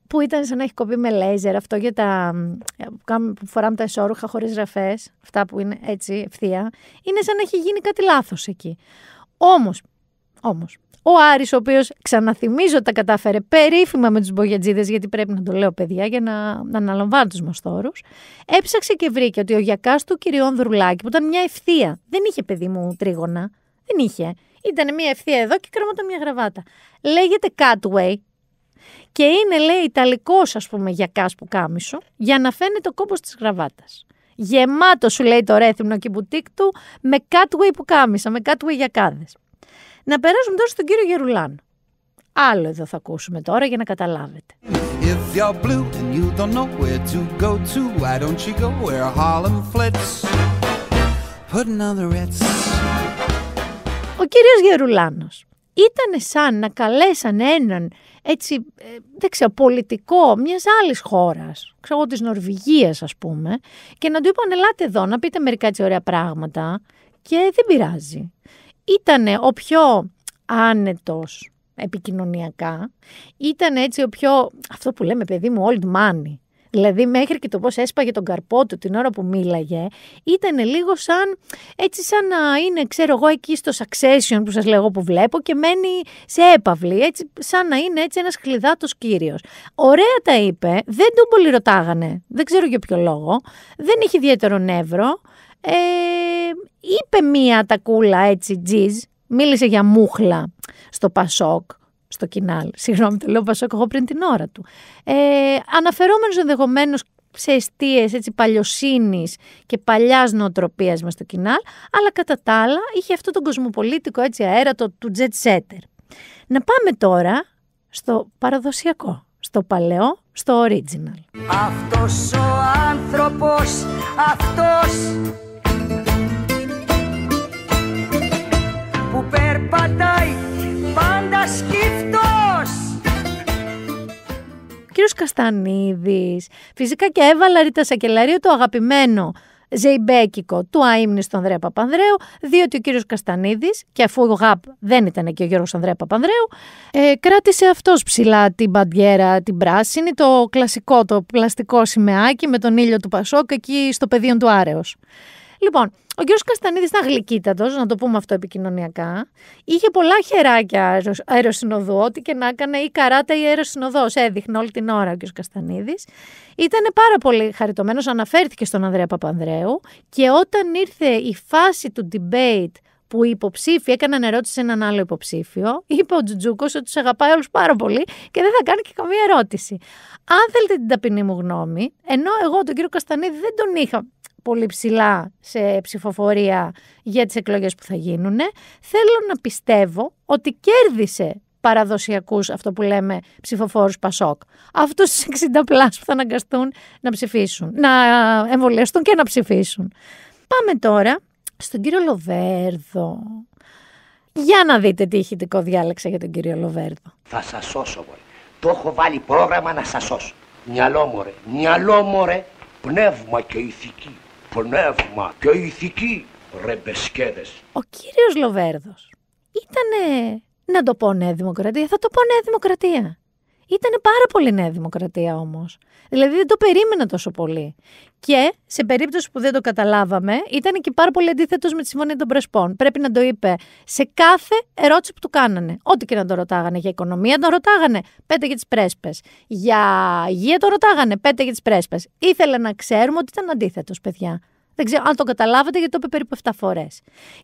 που ήταν σαν να έχει κοπεί με λέιζερ, αυτό για τα που φοράμε τα εσόρουχα χωρίς ραφές, αυτά που είναι έτσι ευθεία, είναι σαν να έχει γίνει κάτι λάθος εκεί. Όμως, Όμως, ο Άρης, ο οποίος ξαναθυμίζω τα κατάφερε περίφημα με τους μπογιατζίδες, γιατί πρέπει να το λέω παιδιά για να, να αναλαμβάνω τους μαστόρους, έψαξε και βρήκε ότι ο γιακάς του κυριών Δρουλάκη, που ήταν μια ευθεία, δεν είχε παιδί μου τρίγωνα, δεν είχε. Ήταν μια ευθεία εδώ και κρεμόταν μια γραβάτα. Λέγεται Catway και είναι, λέει, ιταλικός, ας πούμε, για κάσπου κάμισο, για να φαίνεται ο κόμπο της γραβάτας. Γεμάτο σου λέει το ρέθυμνο και μπουτίκ του, με Catway που κάμισα, με Catway για κάδες. Να περάσουμε τώρα στον κύριο Γερουλάν Άλλο εδώ θα ακούσουμε τώρα για να καταλάβετε. If you're blue and you don't know where to go to, why don't you go where Harlem flits? Put another red ο κύριος Γερουλάνος ήταν σαν να καλέσαν έναν έτσι, ε, δεν ξέρω, πολιτικό μιας άλλης χώρας, ξέρω της Νορβηγίας, ας πούμε, και να του είπαν ελάτε εδώ να πείτε μερικά έτσι ωραία πράγματα και δεν πειράζει. Ήτανε ο πιο Άνετος επικοινωνιακά, ήταν έτσι ο πιο, αυτό που λέμε παιδί μου, old money, Δηλαδή, μέχρι και το πώς έσπαγε τον καρπό του την ώρα που μίλαγε, ήταν λίγο σαν, έτσι σαν να είναι, ξέρω εγώ, εκεί στο succession που σας λέω που βλέπω και μένει σε έπαυλη. Έτσι, σαν να είναι έτσι ένας κλειδάτο κύριος. Ωραία τα είπε, δεν τον πολύ ρωτάγανε. Δεν ξέρω για ποιο λόγο. Δεν είχε ιδιαίτερο νεύρο. Ε, είπε μία τακούλα έτσι τζιζ, μίλησε για μούχλα στο Πασόκ στο κοινάλ. Συγγνώμη, το λέω Πασόκ, εγώ πριν την ώρα του. Ε, Αναφερόμενος ενδεχομένως σε αιστείες παλιοσύνης και παλιάς νοοτροπίας μα στο κοινάλ, αλλά κατά τα άλλα είχε αυτό τον κοσμοπολίτικο έτσι αέρατο του jet setter. Να πάμε τώρα στο παραδοσιακό, στο παλαιό, στο original. Αυτός ο άνθρωπος, αυτός που περπατάει σκύφτος Κύριος Καστανίδης, φυσικά και έβαλα Ρίτα Σακελαρίου το αγαπημένο ζεϊμπέκικο του αείμνη στον Ανδρέα Παπανδρέου, διότι ο κύριος Καστανίδης, και αφού ο ΓΑΠ δεν ήταν και ο Γιώργος Ανδρέα Παπανδρέου, ε, κράτησε αυτός ψηλά την μπαντιέρα την πράσινη, το κλασικό, το πλαστικό σημαίακι με τον ήλιο του Πασόκ εκεί στο πεδίο του Άρεος. Λοιπόν, ο κ. Καστανίδης ήταν γλυκύτατος, να το πούμε αυτό επικοινωνιακά. Είχε πολλά χεράκια αεροσυνοδού, ό,τι και να έκανε ή καράτα ή αεροσυνοδός. Έδειχνε όλη την ώρα ο κ. Καστανίδης. Ήταν πάρα πολύ χαριτωμένος, αναφέρθηκε στον Ανδρέα Παπανδρέου και όταν ήρθε η φάση του debate που οι υποψήφοι έκαναν ερώτηση σε έναν άλλο υποψήφιο, είπε ο Τζουτζούκος ότι τους αγαπάει όλους πάρα πολύ και δεν θα κάνει και καμία ερώτηση. Αν θέλετε την ταπεινή μου γνώμη, ενώ εγώ τον κύριο Καστανίδη δεν τον είχα πολύ ψηλά σε ψηφοφορία για τις εκλογές που θα γίνουν. Θέλω να πιστεύω ότι κέρδισε παραδοσιακούς, αυτό που λέμε, ψηφοφόρους Πασόκ. Αυτούς τους 60 πλάς που θα αναγκαστούν να ψηφίσουν, να εμβολιαστούν και να ψηφίσουν. Πάμε τώρα στον κύριο Λοβέρδο. Για να δείτε τι ηχητικό διάλεξα για τον κύριο Λοβέρδο. Θα σας σώσω, μωρέ. Το έχω βάλει πρόγραμμα να σας σώσω. Μυαλό, μωρέ. Μυαλό, Πνεύμα και ηθική πνεύμα και ηθική, ρεμπεσκέδες. Ο κύριος Λοβέρδος ήτανε, να το πω Νέα Δημοκρατία, θα το πω Νέα Δημοκρατία. Ήταν πάρα πολύ Νέα Δημοκρατία όμως. Δηλαδή δεν το περίμενα τόσο πολύ. Και σε περίπτωση που δεν το καταλάβαμε, ήταν και πάρα πολύ αντίθετος με τη Συμφωνία των Πρεσπών. Πρέπει να το είπε σε κάθε ερώτηση που του κάνανε. Ό,τι και να το ρωτάγανε. Για οικονομία τον ρωτάγανε. Πέτα για τις πρέσπες. Για υγεία τον ρωτάγανε. Πέτα για τις πρέσπες. Ήθελα να ξέρουμε ότι ήταν αντίθετος, παιδιά. Δεν ξέρω αν το καταλάβατε γιατί το είπε περίπου 7 φορέ.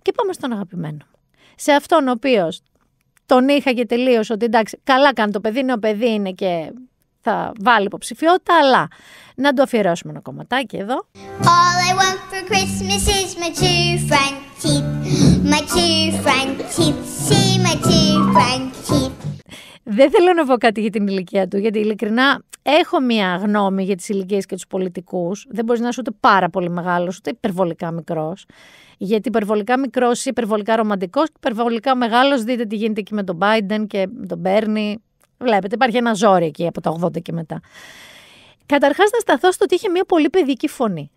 Και πάμε στον αγαπημένο Σε αυτόν ο οποίος τον είχα και τελείω ότι εντάξει, καλά κάνει το παιδί, ο παιδί είναι και θα βάλει υποψηφιότητα, αλλά να το αφιερώσουμε ένα κομματάκι εδώ. I want for Christmas is my two My two See my two Δεν θέλω να πω κάτι για την ηλικία του, γιατί ειλικρινά έχω μία γνώμη για τις ηλικίες και τους πολιτικούς. Δεν μπορείς να είσαι ούτε πάρα πολύ μεγάλος, ούτε υπερβολικά μικρός. Γιατί υπερβολικά μικρός ή υπερβολικά ρομαντικός, υπερβολικά μεγάλος, δείτε τι γίνεται εκεί με τον Biden και τον Μπέρνι. Βλέπετε, υπάρχει ένα ζόρι εκεί από το 80 και μετά. Καταρχάς, να σταθώ στο ότι είχε μια πολύ παιδική φωνή.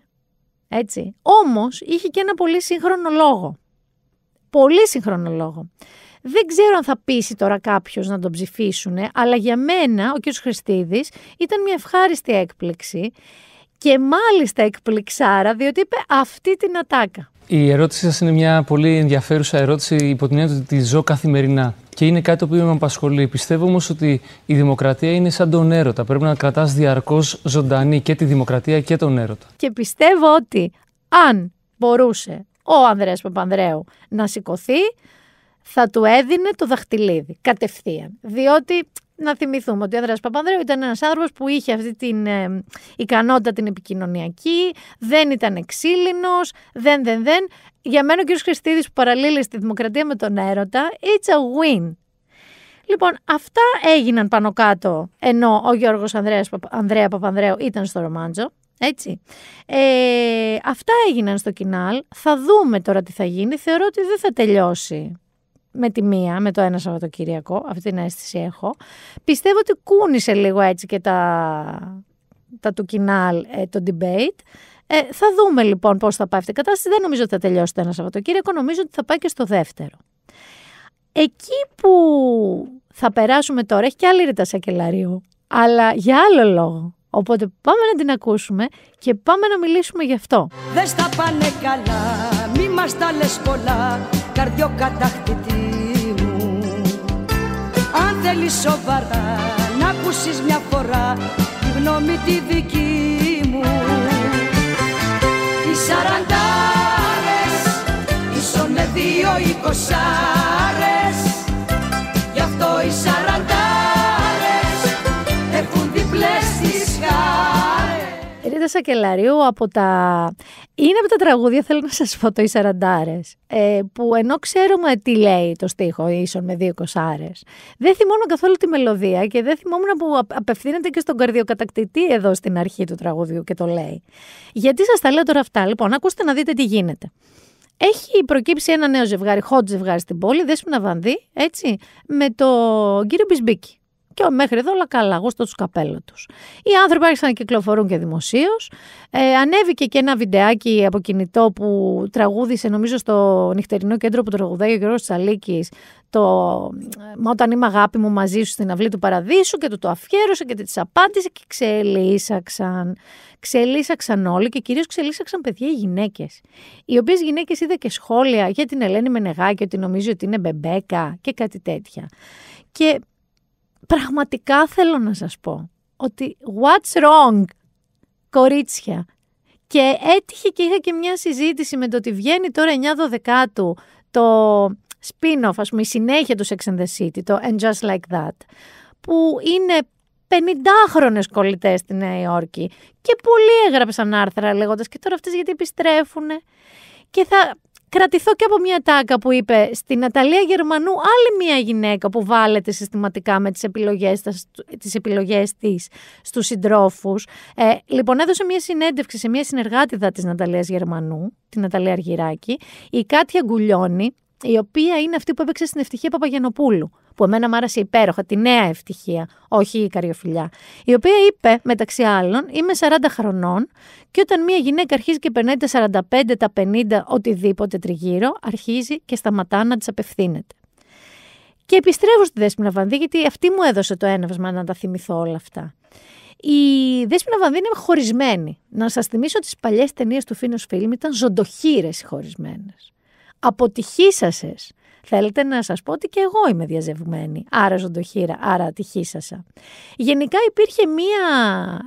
Έτσι. Όμως, είχε και ένα πολύ σύγχρονο λόγο. Πολύ σύγχρονο λόγο. Δεν ξέρω αν θα πείσει τώρα κάποιος να τον ψηφίσουν, αλλά για μένα ο κ. Χριστίδης ήταν μια ευχάριστη έκπληξη. Και μάλιστα εκπληξάρα, διότι είπε αυτή την ατάκα. Η ερώτησή σας είναι μια πολύ ενδιαφέρουσα ερώτηση υπό την έννοια ότι τη ζω καθημερινά. Και είναι κάτι το οποίο με απασχολεί. Πιστεύω όμως ότι η δημοκρατία είναι σαν τον έρωτα. Πρέπει να κρατάς διαρκώς ζωντανή και τη δημοκρατία και τον έρωτα. Και πιστεύω ότι αν μπορούσε ο Ανδρέας Παπανδρέου να σηκωθεί, θα του έδινε το δαχτυλίδι κατευθείαν. Διότι να θυμηθούμε ότι ο Ανδρέας Παπανδρέου ήταν ένας άνθρωπος που είχε αυτή την ε, ικανότητα την επικοινωνιακή, δεν ήταν εξήλινος, δεν, δεν, δεν. Για μένα ο κ. Χριστίδης που παραλύλει στη δημοκρατία με τον έρωτα, it's a win. Λοιπόν, αυτά έγιναν πάνω κάτω, ενώ ο Γιώργος Ανδρέας, Ανδρέα Παπανδρέου ήταν στο Ρομάντζο. Έτσι. Ε, αυτά έγιναν στο κοινάλ. Θα δούμε τώρα τι θα γίνει. Θεωρώ ότι δεν θα τελειώσει με τη μία, με το ένα Σαββατοκύριακο, αυτή την αίσθηση έχω. Πιστεύω ότι κούνησε λίγο έτσι και τα, τα του κοινάλ ε, το debate. Ε, θα δούμε λοιπόν πώς θα πάει αυτή η κατάσταση. Δεν νομίζω ότι θα τελειώσει το ένα Σαββατοκύριακο, νομίζω ότι θα πάει και στο δεύτερο. Εκεί που θα περάσουμε τώρα, έχει και άλλη ρήτα σακελαρίου, αλλά για άλλο λόγο. Οπότε πάμε να την ακούσουμε και πάμε να μιλήσουμε γι' αυτό. Δεν στα πάνε καλά μας τα λες πολλά καρδιοκατακτητή μου Αν θέλεις σοβαρά να ακούσεις μια φορά τη γνώμη τη δική μου Οι σαραντάρες ίσο με δύο εικοσάρες Γι' αυτό οι σαραντάρες έχουν διπλές τις χάρες Ρίτας Σακελαρίου από τα είναι από τα τραγούδια, θέλω να σας πω, το «Οι ε, που ενώ ξέρουμε τι λέει το στίχο, ίσον με δύο κοσάρες, δεν θυμόμουν καθόλου τη μελωδία και δεν θυμόμουν που απευθύνεται και στον καρδιοκατακτητή εδώ στην αρχή του τραγουδιού και το λέει. Γιατί σας τα λέω τώρα αυτά, λοιπόν, ακούστε να δείτε τι γίνεται. Έχει προκύψει ένα νέο ζευγάρι, hot ζευγάρι στην πόλη, Δέσποινα Βανδύ, έτσι, με τον κύριο Μπισμπίκη. Και μέχρι εδώ όλα καλά, εγώ στο καπέλο τους. Οι άνθρωποι άρχισαν να κυκλοφορούν και δημοσίως. Ε, ανέβηκε και ένα βιντεάκι από κινητό που τραγούδισε, νομίζω, στο νυχτερινό κέντρο που τραγουδάει ο Γιώργος Τσαλίκης. Το ε, Μα όταν είμαι αγάπη μου μαζί σου στην αυλή του παραδείσου και του το αφιέρωσε και της απάντησε και ξελίσαξαν. Ξελίσαξαν όλοι και κυρίως ξελίσαξαν παιδιά οι γυναίκες. Οι οποίες γυναίκες είδα και σχόλια για την Ελένη Μενεγάκη ότι νομίζει ότι είναι μπεμπέκα και κάτι τέτοια. Και πραγματικά θέλω να σας πω ότι what's wrong, κορίτσια. Και έτυχε και είχα και μια συζήτηση με το ότι βγαίνει τώρα 9-12 το spin-off, ας πούμε, η συνέχεια του Sex and the City, το And Just Like That, που είναι 50χρονες κολλητές στη Νέα Υόρκη και πολλοί έγραψαν άρθρα λέγοντας και τώρα αυτές γιατί επιστρέφουνε. Και θα κρατηθώ και από μια τάκα που είπε στη Ναταλία Γερμανού άλλη μια γυναίκα που βάλετε συστηματικά με τις επιλογές, τις επιλογές της στους συντρόφους. Ε, λοιπόν, έδωσε μια συνέντευξη σε μια συνεργάτηδα της Ναταλίας Γερμανού, την Ναταλία Αργυράκη, η Κάτια Γκουλιώνη, η οποία είναι αυτή που έπαιξε στην Ευτυχία Παπαγιανοπούλου που εμένα μου άρεσε υπέροχα, τη νέα ευτυχία, όχι η καριοφιλιά, η οποία είπε μεταξύ άλλων είμαι 40 χρονών και όταν μια γυναίκα αρχίζει και περνάει τα 45, τα 50, οτιδήποτε τριγύρω, αρχίζει και σταματά να της απευθύνεται. Και επιστρέφω στη Δέσποινα Βανδύ, γιατί αυτή μου έδωσε το έναυσμα να τα θυμηθώ όλα αυτά. Η Δέσποινα Βανδύ είναι χωρισμένη. Να σας θυμίσω ότι τις παλιές ταινίες του Φίνος Φίλμ ήταν ζωντοχείρες οι χωρισμένες. Θέλετε να σας πω ότι και εγώ είμαι διαζευμένη, άρα ζωντοχείρα, άρα ατυχήσασα. Γενικά υπήρχε μία,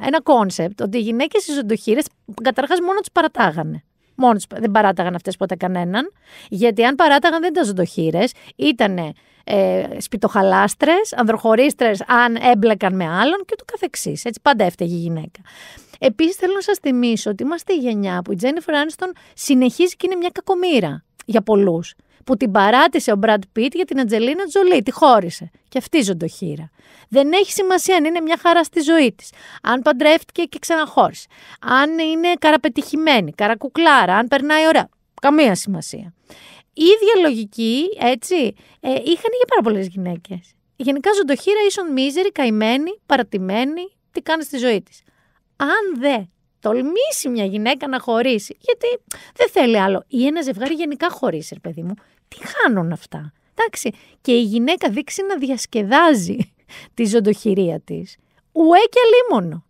ένα κόνσεπτ ότι οι γυναίκες οι ζωντοχείρες καταρχάς μόνο τους παρατάγανε. Μόνο δεν παράταγαν αυτές ποτέ κανέναν, γιατί αν παράταγαν δεν ήταν ζωντοχείρες. ήτανε ε, σπιτοχαλάστρες, ανδροχωρίστρες αν έμπλεκαν με άλλον και το καθεξής. Έτσι πάντα έφταιγε η γυναίκα. Επίσης θέλω να σας θυμίσω ότι είμαστε η γενιά που η Τζένιφερ Άνιστον συνεχίζει και είναι μια κακομήρα για πολλούς που την παράτησε ο Μπραντ Πιτ για την Ατζελίνα Τζολί. Τη χώρισε. Και αυτή ζωντοχείρα. Δεν έχει σημασία αν είναι μια χαρά στη ζωή της. Αν παντρεύτηκε και ξαναχώρισε. Αν είναι καραπετυχημένη, καρακουκλάρα, αν περνάει ωραία. Καμία σημασία. Η ίδια λογική, έτσι, ε, είχαν για πάρα πολλές γυναίκες. Γενικά ζωντοχύρα ίσον μίζερη, καημένη, παρατημένη, τι κάνεις στη ζωή της. Αν δεν τολμήσει μια γυναίκα να χωρίσει. Γιατί δεν θέλει άλλο. Ή ένα ζευγάρι γενικά χωρίσει, παιδί μου. Τι χάνουν αυτά. Εντάξει. Και η γυναίκα δείξει να διασκεδάζει τη ζωντοχυρία της. Ουέ και λίμωνο.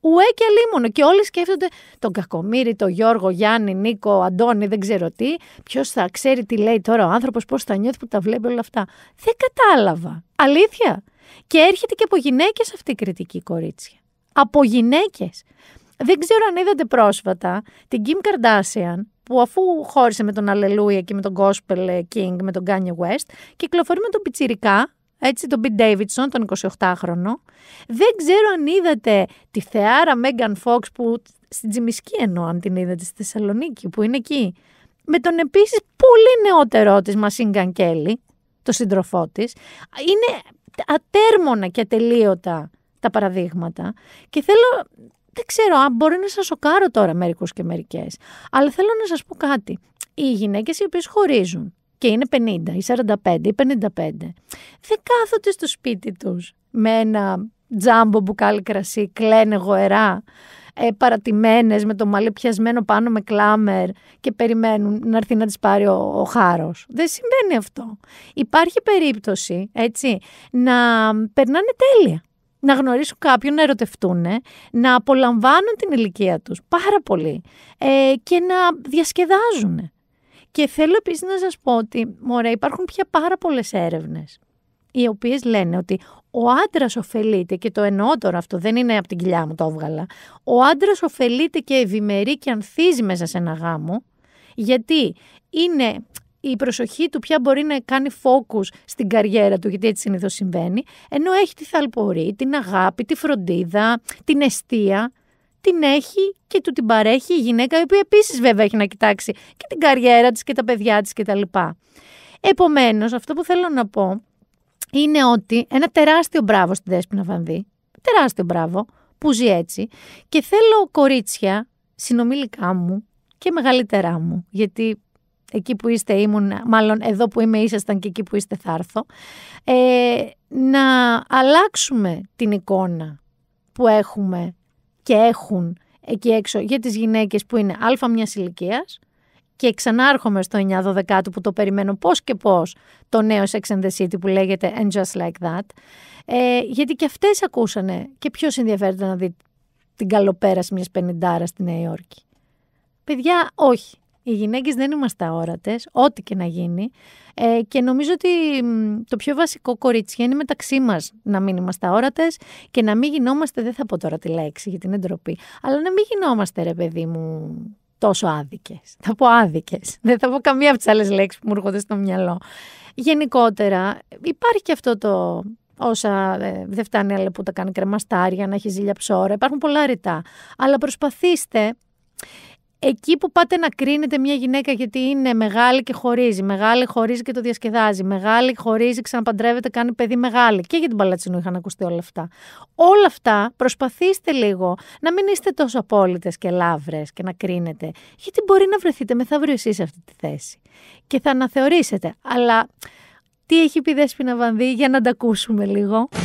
Ουέ και λίμωνο. Και όλοι σκέφτονται τον Κακομήρη, τον Γιώργο, Γιάννη, Νίκο, Αντώνη, δεν ξέρω τι. Ποιος θα ξέρει τι λέει τώρα ο άνθρωπος, πώς θα νιώθει που τα βλέπει όλα αυτά. Δεν κατάλαβα. Αλήθεια. Και έρχεται και από γυναίκες αυτή η κριτική κορίτσια. Από γυναίκες. Δεν ξέρω αν είδατε πρόσφατα την Kim Kardashian που αφού χώρισε με τον Αλελούια και με τον Gospel King, με τον Kanye West, κυκλοφορεί με τον Πιτσιρικά, έτσι τον Pete Davidson, τον 28χρονο. Δεν ξέρω αν είδατε τη θεάρα Megan Fox που στην Τζιμισκή εννοώ αν την είδατε στη Θεσσαλονίκη που είναι εκεί. Με τον επίσης πολύ νεότερό της Μασίγκαν Κέλλη, το σύντροφό της, Είναι ατέρμονα και ατελείωτα τα παραδείγματα. Και θέλω δεν ξέρω αν μπορεί να σας σοκάρω τώρα μερικούς και μερικές, αλλά θέλω να σας πω κάτι. Οι γυναίκες οι οποίες χωρίζουν και είναι 50 ή 45 ή 55, δεν κάθονται στο σπίτι τους με ένα τζάμπο μπουκάλι κρασί, κλαίνε γοερά, ε, παρατημένες με το μαλλί πιασμένο πάνω με κλάμερ και περιμένουν να έρθει να τις πάρει ο, ο χάρος. Δεν συμβαίνει αυτό. Υπάρχει περίπτωση, έτσι, να περνάνε τέλεια να γνωρίσουν κάποιον, να ερωτευτούν, να απολαμβάνουν την ηλικία τους πάρα πολύ ε, και να διασκεδάζουν. Και θέλω επίσης να σας πω ότι, μωρέ, υπάρχουν πια πάρα πολλές έρευνες οι οποίες λένε ότι ο άντρας ωφελείται, και το εννοώ τώρα αυτό, δεν είναι από την κοιλιά μου το έβγαλα. Ο άντρας ωφελείται και ευημερεί και ανθίζει μέσα σε ένα γάμο, γιατί είναι η προσοχή του πια μπορεί να κάνει focus στην καριέρα του, γιατί έτσι συνήθως συμβαίνει, ενώ έχει τη θαλπορή, την αγάπη, τη φροντίδα, την αιστεία, την έχει και του την παρέχει η γυναίκα, η οποία επίσης βέβαια έχει να κοιτάξει και την καριέρα της και τα παιδιά της κτλ. Επομένως, αυτό που θέλω να πω είναι ότι ένα τεράστιο μπράβο στην Δέσποινα Βανδύ, τεράστιο μπράβο, που ζει έτσι. Και θέλω κορίτσια, συνομιλικά μου και μεγαλύτερά μου, γιατί εκεί που είστε ήμουν, μάλλον εδώ που είμαι ήσασταν και εκεί που είστε θα έρθω, ε, να αλλάξουμε την εικόνα που έχουμε και έχουν εκεί έξω για τις γυναίκες που είναι αλφα μιας ηλικίας. Και ξανάρχομαι στο 9-12 που το περιμένω πώς και πώς το νέο Sex and the City που λέγεται And Just Like That. Ε, γιατί και αυτές ακούσανε και ποιος ενδιαφέρεται να δει την καλοπέραση μιας πενιντάρας στη Νέα Υόρκη. Παιδιά, όχι. Οι γυναίκες δεν είμαστε αόρατες, ό,τι και να γίνει. Ε, και νομίζω ότι το πιο βασικό κορίτσι είναι μεταξύ μας να μην είμαστε αόρατες και να μην γινόμαστε, δεν θα πω τώρα τη λέξη για την εντροπή, αλλά να μην γινόμαστε ρε παιδί μου τόσο άδικες. Θα πω άδικες. Δεν θα πω καμία από τις άλλες λέξεις που μου έρχονται στο μυαλό. Γενικότερα, υπάρχει και αυτό το. Όσα ε, δεν φτάνει, αλλά που τα κάνει κρεμαστάρια, να έχει ζήλια ψώρα. Υπάρχουν πολλά ρητά. Αλλά προσπαθήστε εκεί που πάτε να κρίνετε μια γυναίκα γιατί είναι μεγάλη και χωρίζει, μεγάλη χωρίζει και το διασκεδάζει, μεγάλη χωρίζει, ξαναπαντρεύεται, κάνει παιδί μεγάλη. Και για την Παλατσινού είχαν ακουστεί όλα αυτά. Όλα αυτά προσπαθήστε λίγο να μην είστε τόσο απόλυτες και λαύρες και να κρίνετε, γιατί μπορεί να βρεθείτε μεθαύριο εσείς σε αυτή τη θέση. Και θα αναθεωρήσετε. Αλλά τι έχει πει να Βανδύ για να τα ακούσουμε λίγο. Το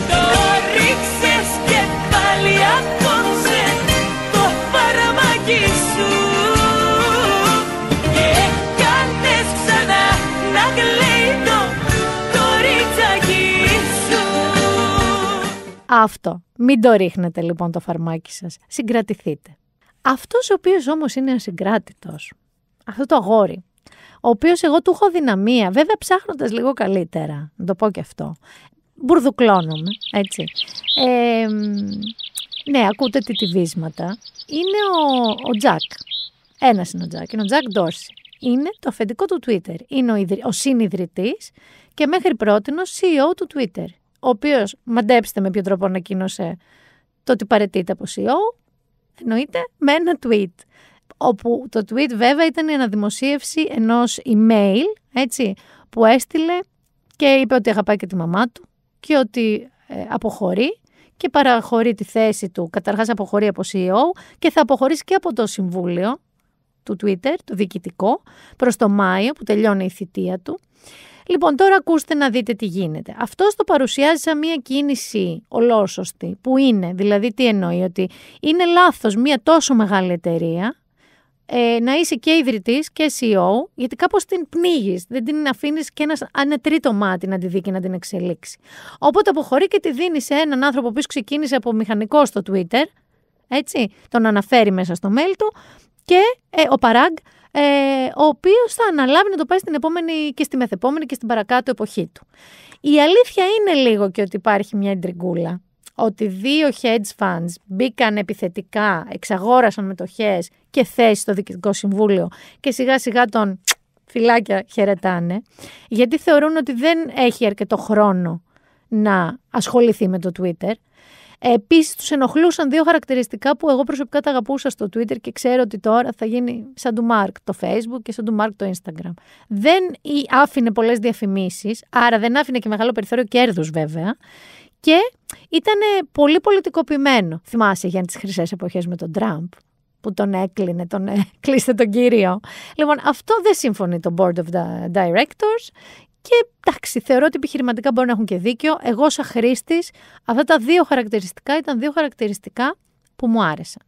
και πάλι σου Αυτό. Μην το ρίχνετε λοιπόν το φαρμάκι σας. Συγκρατηθείτε. Αυτός ο οποίος όμως είναι ασυγκράτητος, αυτό το αγόρι, ο οποίος εγώ του έχω δυναμία, βέβαια ψάχνοντας λίγο καλύτερα, να το πω και αυτό, μπουρδουκλώνομαι, έτσι. ναι, ακούτε τι τυβίσματα. Είναι ο, ο Τζακ. Ένας είναι ο Τζακ, είναι ο Τζακ Ντόρση. Είναι το αφεντικό του Twitter. Είναι ο, ο και μέχρι πρώτη CEO του Twitter ο οποίος μαντέψτε με ποιο τρόπο ανακοίνωσε το ότι παρετείται από CEO, εννοείται με ένα tweet. Όπου το tweet βέβαια ήταν η αναδημοσίευση ενός email, έτσι, που έστειλε και είπε ότι αγαπάει και τη μαμά του και ότι ε, αποχωρεί και παραχωρεί τη θέση του. Καταρχάς αποχωρεί από CEO και θα αποχωρήσει και από το συμβούλιο του Twitter, το διοικητικό, προς το Μάιο που τελειώνει η θητεία του. Λοιπόν, τώρα ακούστε να δείτε τι γίνεται. Αυτό το παρουσιάζει σαν μια κίνηση ολόσωστη, που είναι, δηλαδή τι εννοεί, ότι είναι λάθος μια τόσο μεγάλη εταιρεία ε, να είσαι και ιδρυτής και CEO, γιατί κάπως την πνίγεις. Δεν την αφήνεις και ένας τρίτο μάτι να τη δει και να την εξελίξει. Οπότε αποχωρεί και τη δίνει σε έναν άνθρωπο που ξεκίνησε από μηχανικό στο Twitter. Έτσι, τον αναφέρει μέσα στο mail του και ε, ο Παράγκ ε, ο οποίος θα αναλάβει να το πάει στην επόμενη και στη μεθεπόμενη και στην παρακάτω εποχή του. Η αλήθεια είναι λίγο και ότι υπάρχει μια εντριγκούλα ότι δύο hedge funds μπήκαν επιθετικά, εξαγόρασαν μετοχές και θέσεις στο Διοικητικό Συμβούλιο και σιγά σιγά τον φυλάκια χαιρετάνε, γιατί θεωρούν ότι δεν έχει αρκετό χρόνο να ασχοληθεί με το Twitter ε, Επίσης, τους ενοχλούσαν δύο χαρακτηριστικά που εγώ προσωπικά τα αγαπούσα στο Twitter και ξέρω ότι τώρα θα γίνει σαν του Μάρκ το Facebook και σαν του Μάρκ το Instagram. Δεν άφηνε πολλές διαφημίσεις, άρα δεν άφηνε και μεγάλο περιθώριο κέρδους βέβαια. Και ήταν πολύ πολιτικοποιημένο. Θυμάσαι για τις χρυσές εποχές με τον Τραμπ που τον έκλεινε, τον κλείστε τον κύριο. Λοιπόν, αυτό δεν σύμφωνε το Board of Directors και εντάξει, θεωρώ ότι επιχειρηματικά μπορεί να έχουν και δίκιο. Εγώ, σαν χρήστης, αυτά τα δύο χαρακτηριστικά ήταν δύο χαρακτηριστικά που μου άρεσαν.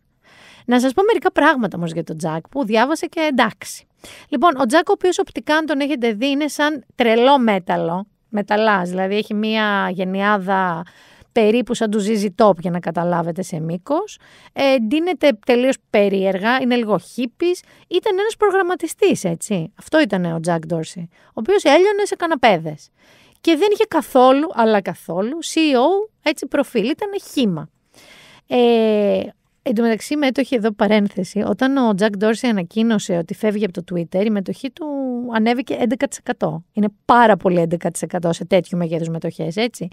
Να σας πω μερικά πράγματα όμως για τον Τζακ που διάβασα και εντάξει. Λοιπόν, ο Τζακ, ο οποίος οπτικά, αν τον έχετε δει, είναι σαν τρελό μέταλλο. Μεταλλάς, δηλαδή έχει μία γενιάδα περίπου σαν του ZZ Top για να καταλάβετε σε μήκος. Ε, ντύνεται τελείως περίεργα, είναι λίγο χύπη. Ήταν ένας προγραμματιστής, έτσι. Αυτό ήταν ο Τζακ Ντόρση, ο οποίος έλειωνε σε καναπέδες. Και δεν είχε καθόλου, αλλά καθόλου, CEO, έτσι προφίλ, ήταν χήμα. Ε, Εν τω μεταξύ, μέτοχη εδώ παρένθεση. Όταν ο Τζακ Ντόρση ανακοίνωσε ότι φεύγει από το Twitter, η μετοχή του ανέβηκε 11%. Είναι πάρα πολύ 11% σε τέτοιου μεγέθους μετοχές, έτσι.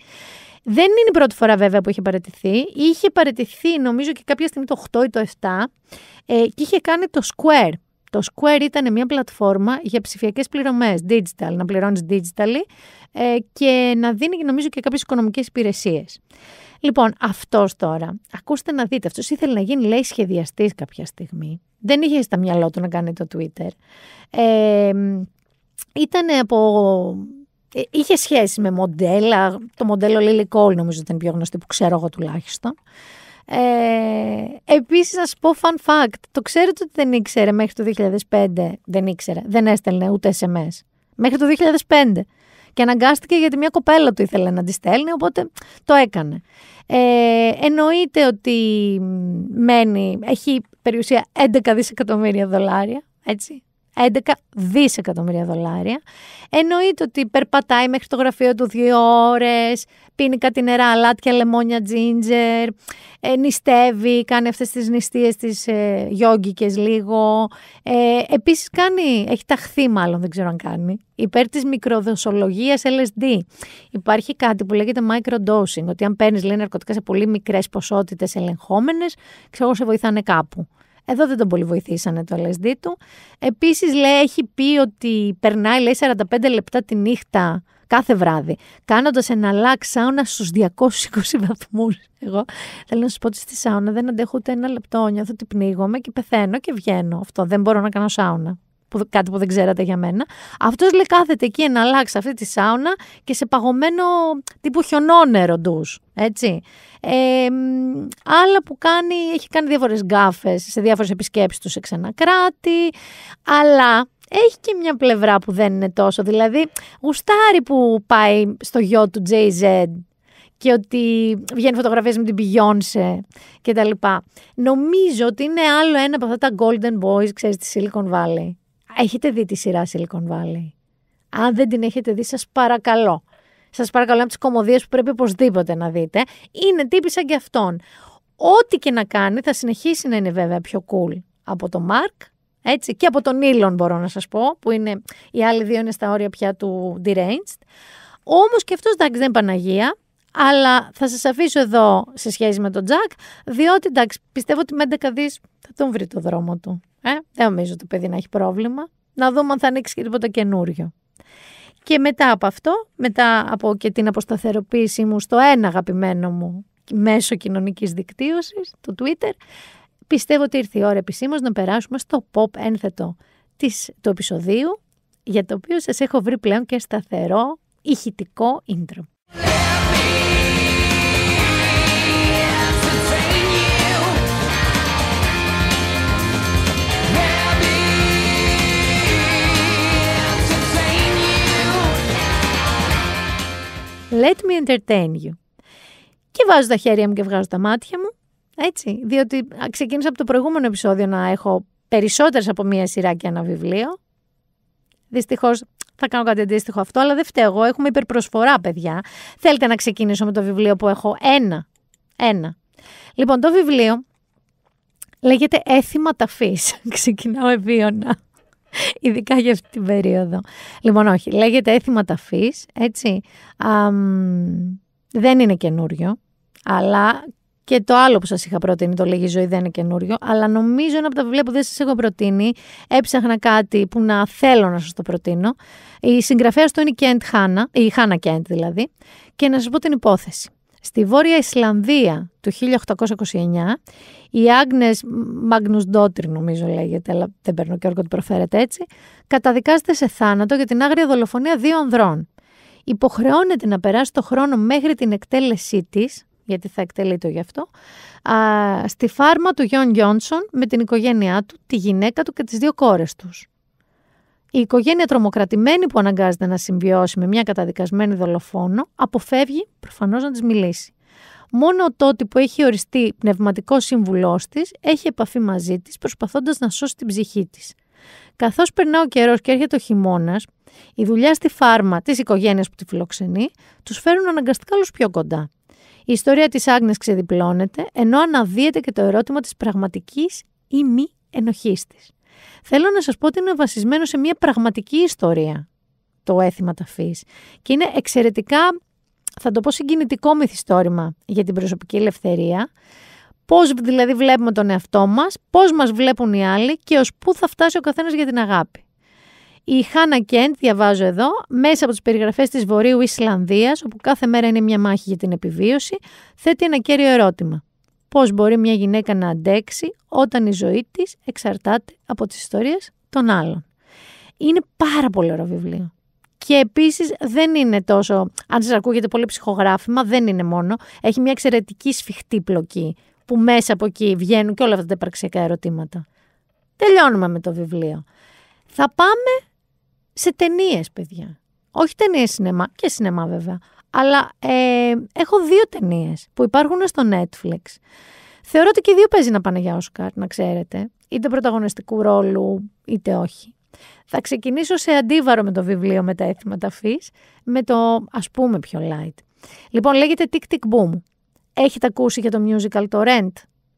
Δεν είναι η πρώτη φορά βέβαια που είχε παραιτηθεί. Είχε παραιτηθεί νομίζω και κάποια στιγμή το 8 ή το 7 ε, και είχε κάνει το Square. Το Square ήταν μια πλατφόρμα για ψηφιακές πληρωμές, digital, να πληρώνεις digital. ε, και να δίνει νομίζω και κάποιες οικονομικές υπηρεσίες. Λοιπόν, αυτός τώρα, ακούστε να δείτε, αυτός ήθελε να γίνει, λέει, σχεδιαστής κάποια στιγμή. Δεν είχε στα μυαλό του να κάνει το Twitter. Ε, ήταν από ε, είχε σχέση με μοντέλα. Το μοντέλο Lily Cole νομίζω ήταν πιο γνωστή που ξέρω εγώ τουλάχιστον. Ε, επίσης να σου πω fun fact, το ξέρετε ότι δεν ήξερε μέχρι το 2005, δεν ήξερε, δεν έστελνε ούτε SMS, μέχρι το 2005 και αναγκάστηκε γιατί μια κοπέλα του ήθελε να τη στέλνει, οπότε το έκανε. Ε, εννοείται ότι μένει, έχει περιουσία 11 δισεκατομμύρια δολάρια, έτσι, 11 δισεκατομμύρια δολάρια. Εννοείται ότι περπατάει μέχρι το γραφείο του δύο ώρες, πίνει κάτι νερά, αλάτια, λεμόνια, τζίντζερ, ε, νηστεύει, κάνει αυτές τις νηστείες τις ε, γιόγκικες λίγο. Ε, επίσης κάνει, έχει ταχθεί μάλλον, δεν ξέρω αν κάνει, υπέρ της μικροδοσολογίας LSD. Υπάρχει κάτι που λέγεται microdosing, ότι αν παίρνεις, λέει ναρκωτικά σε πολύ μικρές ποσότητες ελεγχόμενες, ξέρω σε βοηθάνε κάπου. Εδώ δεν τον πολύ βοηθήσανε το LSD του. Επίσης λέει, έχει πει ότι περνάει λέει, 45 λεπτά τη νύχτα κάθε βράδυ, κάνοντας ένα λακ σάουνα στους 220 βαθμούς. Εγώ θέλω να σας πω ότι στη σάουνα δεν αντέχω ούτε ένα λεπτό. Νιώθω ότι πνίγομαι και πεθαίνω και βγαίνω. Αυτό δεν μπορώ να κάνω σάουνα κάτι που δεν ξέρατε για μένα. Αυτός λέει κάθεται εκεί να αλλάξει αυτή τη σάουνα και σε παγωμένο τύπου χιονόνερο ντους, έτσι. άλλα που κάνει, έχει κάνει διάφορες γκάφες σε διάφορες επισκέψεις του σε ξένα κράτη, αλλά έχει και μια πλευρά που δεν είναι τόσο. Δηλαδή, γουστάρει που πάει στο γιο του JZ και ότι βγαίνει φωτογραφίες με την Beyoncé και τα λοιπά. Νομίζω ότι είναι άλλο ένα από αυτά τα Golden Boys, ξέρεις, της Silicon Valley. Έχετε δει τη σειρά Silicon Valley. Αν δεν την έχετε δει, σας παρακαλώ. Σας παρακαλώ από τις κομμωδίες που πρέπει οπωσδήποτε να δείτε. Είναι τύπη σαν και αυτόν. Ό,τι και να κάνει θα συνεχίσει να είναι βέβαια πιο cool από τον Μάρκ. Έτσι, και από τον Ήλον μπορώ να σας πω, που είναι, οι άλλοι δύο είναι στα όρια πια του deranged. Όμως και αυτός εντάξει δεν είναι Παναγία, αλλά θα σας αφήσω εδώ σε σχέση με τον Τζακ, διότι εντάξει πιστεύω ότι με 11 δις θα τον βρει το δρόμο του. Ε, δεν νομίζω το παιδί να έχει πρόβλημα. Να δούμε αν θα ανοίξει και τίποτα καινούριο. Και μετά από αυτό, μετά από και την αποσταθεροποίησή μου στο ένα αγαπημένο μου μέσο κοινωνικής δικτύωσης, το Twitter, πιστεύω ότι ήρθε η ώρα επισήμως να περάσουμε στο pop ένθετο της, του επεισοδίου, για το οποίο σας έχω βρει πλέον και σταθερό ηχητικό intro. Let me entertain you. Και βάζω τα χέρια μου και βγάζω τα μάτια μου. Έτσι, διότι ξεκίνησα από το προηγούμενο επεισόδιο να έχω περισσότερες από μία σειρά και ένα βιβλίο. Δυστυχώς θα κάνω κάτι αντίστοιχο αυτό, αλλά δεν φταίω εγώ. Έχουμε υπερπροσφορά, παιδιά. Θέλετε να ξεκινήσω με το βιβλίο που έχω ένα. Ένα. Λοιπόν, το βιβλίο λέγεται «Έθιμα ταφής. Ξεκινάω ευίωνα. Ειδικά για αυτή την περίοδο. Λοιπόν, όχι. Λέγεται έθιμα ταφής, έτσι. δεν είναι καινούριο, αλλά και το άλλο που σας είχα προτείνει, το λέγει Ζωή, δεν είναι καινούριο. Αλλά νομίζω ένα από τα βιβλία που δεν σας έχω προτείνει. Έψαχνα κάτι που να θέλω να σας το προτείνω. Η συγγραφέα του είναι η Κέντ Χάνα, η Χάνα Κέντ δηλαδή. Και να σας πω την υπόθεση. Στη Βόρεια Ισλανδία του 1829, η Άγνες Μάγνους Ντότρι νομίζω λέγεται, αλλά δεν παίρνω και όρκο ότι προφέρεται έτσι, καταδικάζεται σε θάνατο για την άγρια δολοφονία δύο ανδρών. Υποχρεώνεται να περάσει το χρόνο μέχρι την εκτέλεσή της, γιατί θα εκτελεί το γι' αυτό, α, στη φάρμα του Γιον Γιόνσον με την οικογένειά του, τη γυναίκα του και τις δύο κόρες τους. Η οικογένεια τρομοκρατημένη που αναγκάζεται να συμβιώσει με μια καταδικασμένη δολοφόνο αποφεύγει προφανώς να της μιλήσει. Μόνο ο τότε που έχει οριστεί πνευματικό σύμβουλός της έχει επαφή μαζί της, προσπαθώντας να σώσει την ψυχή της. Καθώς περνά ο καιρός και έρχεται ο χειμώνας, η δουλειά στη φάρμα της οικογένειας που τη φιλοξενεί τους φέρουν αναγκαστικά όλους πιο κοντά. Η ιστορία της Άγνε ξεδιπλώνεται, ενώ αναδύεται και το ερώτημα της πραγματικής ή μη ενοχής της. Θέλω να σας πω ότι είναι βασισμένο σε μια πραγματική ιστορία το έθιμα ταφής και είναι εξαιρετικά, θα το πω συγκινητικό μυθιστόρημα για την προσωπική ελευθερία, πώς δηλαδή βλέπουμε τον εαυτό μας, πώς μας βλέπουν οι άλλοι και ως πού θα φτάσει ο καθένας για την αγάπη. Η Χάνα Κέντ, διαβάζω εδώ, μέσα από τις περιγραφές της Βορείου Ισλανδίας, όπου κάθε μέρα είναι μια μάχη για την επιβίωση, θέτει ένα κέριο ερώτημα πώς μπορεί μια γυναίκα να αντέξει όταν η ζωή της εξαρτάται από τις ιστορίες των άλλων. Είναι πάρα πολύ ωραίο βιβλίο. Και επίσης δεν είναι τόσο. Αν σας ακούγεται πολύ ψυχογράφημα, δεν είναι μόνο. Έχει μια εξαιρετική σφιχτή πλοκή που μέσα από εκεί βγαίνουν και όλα αυτά τα υπαρξιακά ερωτήματα. Τελειώνουμε με το βιβλίο. Θα πάμε σε ταινίες, παιδιά. Όχι ταινίες σινεμά, και σινεμά βέβαια. Αλλά ε, έχω δύο ταινίες που υπάρχουν στο Netflix. Θεωρώ ότι και οι δύο παίζει να πάνε για Όσκαρ, να ξέρετε. Είτε πρωταγωνιστικού ρόλου, είτε όχι. Θα ξεκινήσω σε αντίβαρο με το βιβλίο με τα έθιματα φύ, με το ας πούμε πιο light. Λοιπόν, λέγεται Tick Tick Boom. Έχετε ακούσει για το musical το Rent.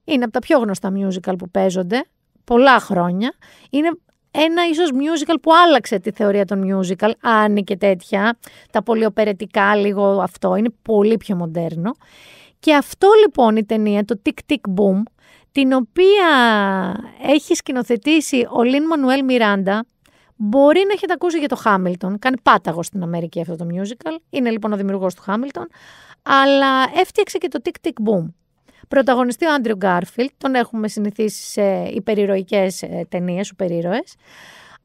Είναι από τα πιο γνωστά musical που παίζονται πολλά χρόνια. Είναι ένα ίσως musical που άλλαξε τη θεωρία των musical, αν και τέτοια, τα πολυοπερετικά, λίγο αυτό, είναι πολύ πιο μοντέρνο. Και αυτό λοιπόν η ταινία, το Tick Tick Boom, την οποία έχει σκηνοθετήσει ο Λίν Μανουέλ Μιράντα, Μπορεί να έχετε ακούσει για το Χάμιλτον. Κάνει πάταγο στην Αμερική αυτό το musical. Είναι λοιπόν ο δημιουργός του Χάμιλτον. Αλλά έφτιαξε και το Tick Tick Boom. Πρωταγωνιστεί ο Άντριου Γκάρφιλτ, τον έχουμε συνηθίσει σε υπερηρωικές ε, ταινίες, υπερήρωες.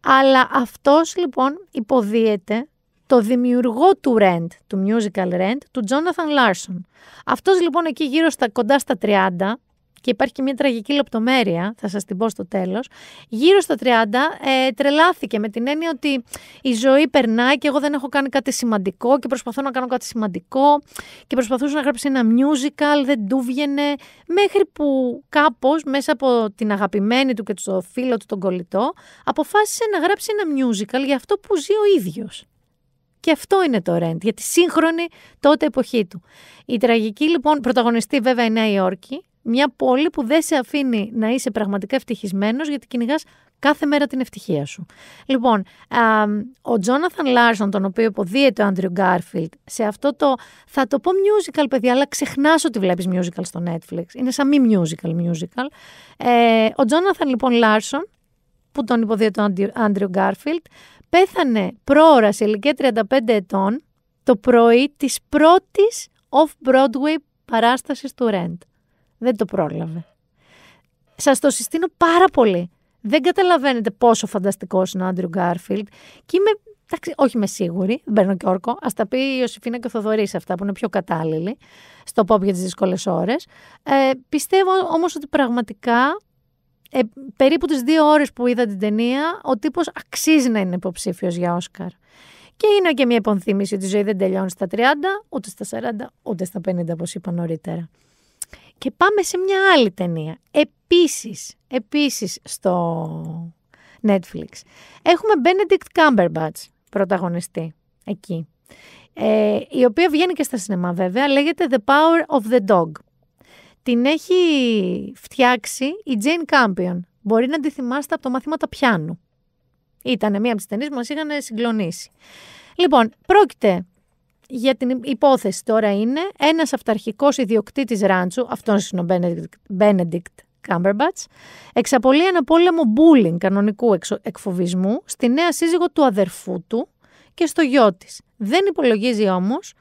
Αλλά αυτός λοιπόν υποδίεται το δημιουργό του Rent, του musical Rent, του Jonathan Larson. Αυτός λοιπόν εκεί γύρω στα κοντά στα 30, και υπάρχει και μια τραγική λεπτομέρεια, θα σας την πω στο τέλος, γύρω στα 30 ε, τρελάθηκε με την έννοια ότι η ζωή περνάει και εγώ δεν έχω κάνει κάτι σημαντικό και προσπαθώ να κάνω κάτι σημαντικό και προσπαθούσα να γράψει ένα musical, δεν του βγαινε, μέχρι που κάπως μέσα από την αγαπημένη του και το φίλο του τον κολλητό αποφάσισε να γράψει ένα musical για αυτό που ζει ο ίδιος. Και αυτό είναι το Rent, για τη σύγχρονη τότε εποχή του. Η τραγική λοιπόν πρωταγωνιστή βέβαια η Νέα Υόρκη, μια πόλη που δεν σε αφήνει να είσαι πραγματικά ευτυχισμένος γιατί κυνηγάς κάθε μέρα την ευτυχία σου. Λοιπόν, α, ο Τζόναθαν Λάρσον, τον οποίο υποδίεται ο Άντριου Γκάρφιλτ, σε αυτό το, θα το πω musical, παιδιά, αλλά ξεχνάς ότι βλέπεις musical στο Netflix. Είναι σαν μη musical, musical. Ε, ο Τζόναθαν λοιπόν Λάρσον, που τον υποδίεται ο Άντριου Γκάρφιλτ, πέθανε πρόωρα σε ηλικία 35 ετών το πρωί της πρώτης off-Broadway παράστασης του Rent δεν το πρόλαβε. Σας το συστήνω πάρα πολύ. Δεν καταλαβαίνετε πόσο φανταστικό είναι ο Άντριου Γκάρφιλτ Και είμαι, εντάξει, όχι με σίγουρη, δεν παίρνω και όρκο. Ας τα πει η Ιωσήφινα και ο Θοδωρής αυτά που είναι πιο κατάλληλοι στο pop για τις δύσκολες ώρες. Ε, πιστεύω όμως ότι πραγματικά ε, περίπου τις δύο ώρες που είδα την ταινία, ο τύπος αξίζει να είναι υποψήφιος για Όσκαρ. Και είναι και μια υπονθύμηση ότι η ζωή δεν τελειώνει στα 30, ούτε στα 40, ούτε στα 50, όπως είπα νωρίτερα. Και πάμε σε μια άλλη ταινία. Επίσης, επίσης στο Netflix. Έχουμε Benedict Cumberbatch πρωταγωνιστή εκεί. Ε, η οποία βγαίνει και στα σινεμά βέβαια, λέγεται The Power of the Dog. Την έχει φτιάξει η Jane Campion. Μπορεί να τη θυμάστε από το μαθήματα πιάνου. Ήταν μία από τις ταινίες που μας είχαν συγκλονίσει. Λοιπόν, πρόκειται για την υπόθεση τώρα είναι ένας αυταρχικός ιδιοκτήτης ράντσου, αυτός είναι ο Benedict Cumberbatch, εξαπολύει ένα πόλεμο bullying κανονικού εκφοβισμού στη νέα σύζυγο του αδερφού του και στο γιο της. Δεν υπολογίζει όμως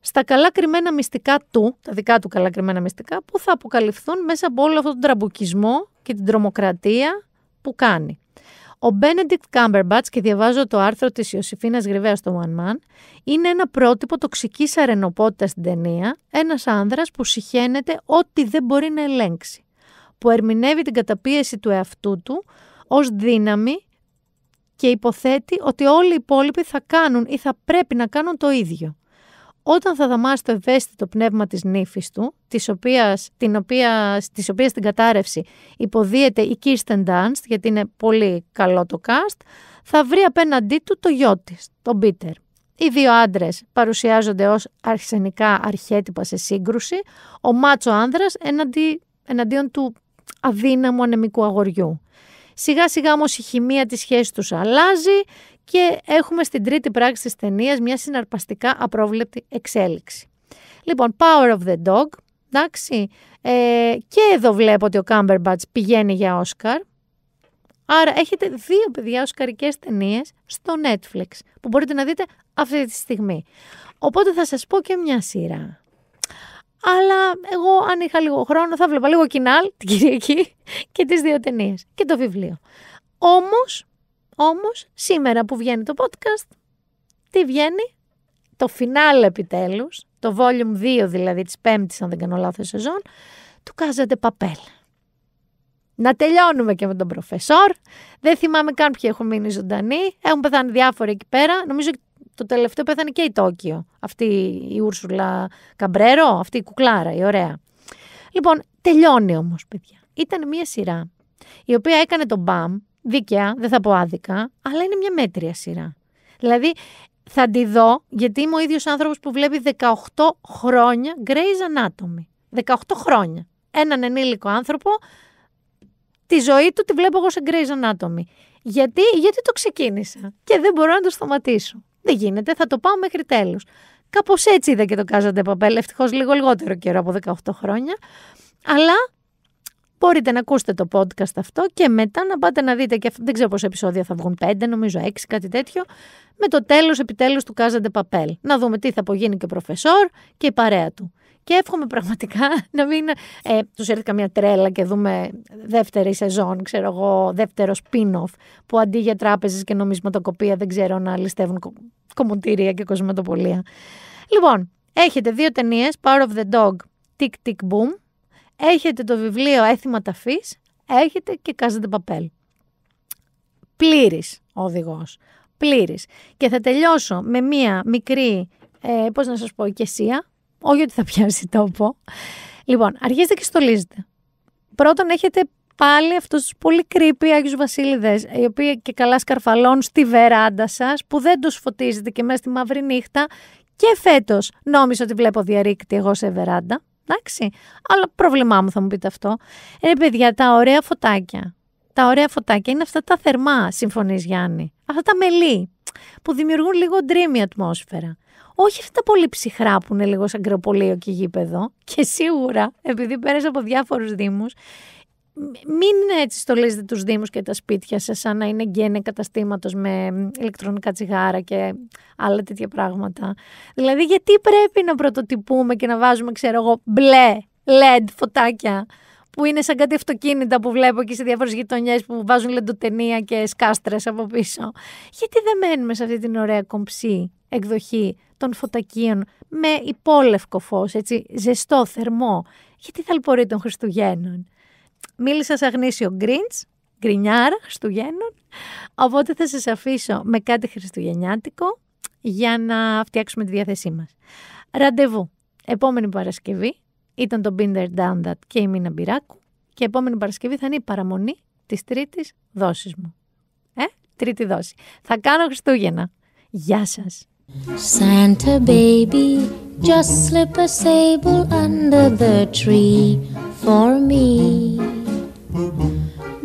στα καλά κρυμμένα μυστικά του, τα δικά του καλά κρυμμένα μυστικά, που θα αποκαλυφθούν μέσα από όλο αυτόν τον τραμποκισμό και την τρομοκρατία που κάνει. Ο Benedict Cumberbatch, και διαβάζω το άρθρο της Ιωσήφινας Γρυβαία στο One Man, είναι ένα πρότυπο τοξικής αρενοπότητας στην ταινία, ένας άνδρας που συχαίνεται ό,τι δεν μπορεί να ελέγξει. Που ερμηνεύει την καταπίεση του εαυτού του ως δύναμη και υποθέτει ότι όλοι οι υπόλοιποι θα κάνουν ή θα πρέπει να κάνουν το ίδιο όταν θα δαμάσει το ευαίσθητο πνεύμα της νύφης του, της οποίας, την οποία, της οποίας την κατάρρευση υποδίεται η Kirsten Dunst, γιατί είναι πολύ καλό το cast, θα βρει απέναντί του το γιο της, τον Πίτερ. Οι δύο άντρες παρουσιάζονται ως αρχισενικά αρχέτυπα σε σύγκρουση, ο μάτσο άνδρας εναντίον του αδύναμου ανεμικού αγοριού. Σιγά σιγά όμως η χημεία της σχέσης τους αλλάζει και έχουμε στην τρίτη πράξη της ταινίας μια συναρπαστικά απρόβλεπτη εξέλιξη. Λοιπόν, Power of the Dog, εντάξει, ε, και εδώ βλέπω ότι ο Κάμπερμπατς πηγαίνει για Όσκαρ, Άρα έχετε δύο παιδιά οσκαρικές ταινίες στο Netflix που μπορείτε να δείτε αυτή τη στιγμή. Οπότε θα σας πω και μια σειρά. Αλλά εγώ αν είχα λίγο χρόνο θα βλέπα λίγο κοινάλ την Κυριακή και τις δύο ταινίες και το βιβλίο. Όμως όμως σήμερα που βγαίνει το podcast, τι βγαίνει, το φινάλε επιτέλους, το volume 2 δηλαδή της πέμπτης αν δεν κάνω λάθος σεζόν, του κάζατε παπέλ. Να τελειώνουμε και με τον προφεσόρ. Δεν θυμάμαι καν ποιοι έχουν μείνει ζωντανοί. Έχουν πεθάνει διάφοροι εκεί πέρα. Νομίζω το τελευταίο πέθανε και η Τόκιο. Αυτή η Ούρσουλα Καμπρέρο, αυτή η κουκλάρα, η ωραία. Λοιπόν, τελειώνει όμως παιδιά. Ήταν μια σειρά η οποία έκανε τον μπαμ δίκαια, δεν θα πω άδικα, αλλά είναι μια μέτρια σειρά. Δηλαδή, θα τη δω, γιατί είμαι ο ίδιος άνθρωπος που βλέπει 18 χρόνια Grey's Anatomy. 18 χρόνια. Έναν ενήλικο άνθρωπο, τη ζωή του τη βλέπω εγώ σε Grey's Anatomy. Γιατί, γιατί το ξεκίνησα και δεν μπορώ να το σταματήσω. Δεν γίνεται, θα το πάω μέχρι τέλους. Κάπως έτσι είδα και το Casa de ευτυχώς λίγο λιγότερο καιρό από 18 χρόνια. Αλλά Μπορείτε να ακούσετε το podcast αυτό και μετά να πάτε να δείτε και δεν ξέρω πόσα επεισόδια θα βγουν, πέντε νομίζω, έξι κάτι τέτοιο, με το τέλος επιτέλους του Κάζαντε Παπέλ. Να δούμε τι θα απογίνει και ο προφεσόρ και η παρέα του. Και εύχομαι πραγματικά να μην ε, τους έρθει καμία τρέλα και δούμε δεύτερη σεζόν, ξέρω εγώ, δεύτερο spin-off, που αντί για τράπεζες και νομισματοκοπία δεν ξέρω να ληστεύουν κο... και κοσματοπολία. Λοιπόν, έχετε δύο ταινίες, Power of the Dog, Tick Tick Boom, Έχετε το βιβλίο Έθιμα ταφής, έχετε και Κάζετε Παπέλ. Πλήρης ο οδηγός. Πλήρης. Και θα τελειώσω με μία μικρή, ε, πώς να σας πω, οικεσία. Όχι ότι θα πιάσει τόπο. Λοιπόν, αρχίζετε και στολίζετε. Πρώτον έχετε πάλι αυτούς τους πολύ creepy Άγιους βασίλειδε, οι οποίοι και καλά σκαρφαλώνουν στη βεράντα σας, που δεν τους φωτίζετε και μέσα στη μαύρη νύχτα. Και φέτος! νόμιζα ότι βλέπω διαρρήκτη εγώ σε βεράντα. Εντάξει. Αλλά πρόβλημά μου θα μου πείτε αυτό. Ε, παιδιά, τα ωραία φωτάκια. Τα ωραία φωτάκια είναι αυτά τα θερμά, συμφωνείς Γιάννη. Αυτά τα μελή που δημιουργούν λίγο dreamy ατμόσφαιρα. Όχι αυτά τα πολύ ψυχρά που είναι λίγο σαν κρεοπολείο και γήπεδο. Και σίγουρα, επειδή πέρασα από διάφορους δήμους, μην έτσι στολίζετε τους Δήμους και τα σπίτια σας σαν να είναι γκένε καταστήματος με ηλεκτρονικά τσιγάρα και άλλα τέτοια πράγματα. Δηλαδή γιατί πρέπει να πρωτοτυπούμε και να βάζουμε ξέρω εγώ μπλε LED φωτάκια που είναι σαν κάτι αυτοκίνητα που βλέπω και σε διάφορες γειτονιές που βάζουν λεντοτενία και σκάστρες από πίσω. Γιατί δεν μένουμε σε αυτή την ωραία κομψή εκδοχή των φωτακίων με υπόλευκο φως, έτσι, ζεστό, θερμό. Γιατί θα λπορεί τον Χριστουγέννων μίλησα σε αγνήσιο γκριντς, γκρινιάρα Χριστουγέννων, οπότε θα σας αφήσω με κάτι χριστουγεννιάτικο για να φτιάξουμε τη διάθεσή μας. Ραντεβού. Επόμενη Παρασκευή ήταν το Binder Down That και η Μίνα Μπυράκου και επόμενη Παρασκευή θα είναι η παραμονή της τρίτης δόσης μου. Ε, τρίτη δόση. Θα κάνω Χριστούγεννα. Γεια σας. Santa baby, under the tree. for me.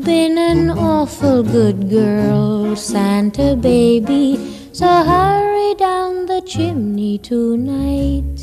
Been an awful good girl, Santa baby, so hurry down the chimney tonight.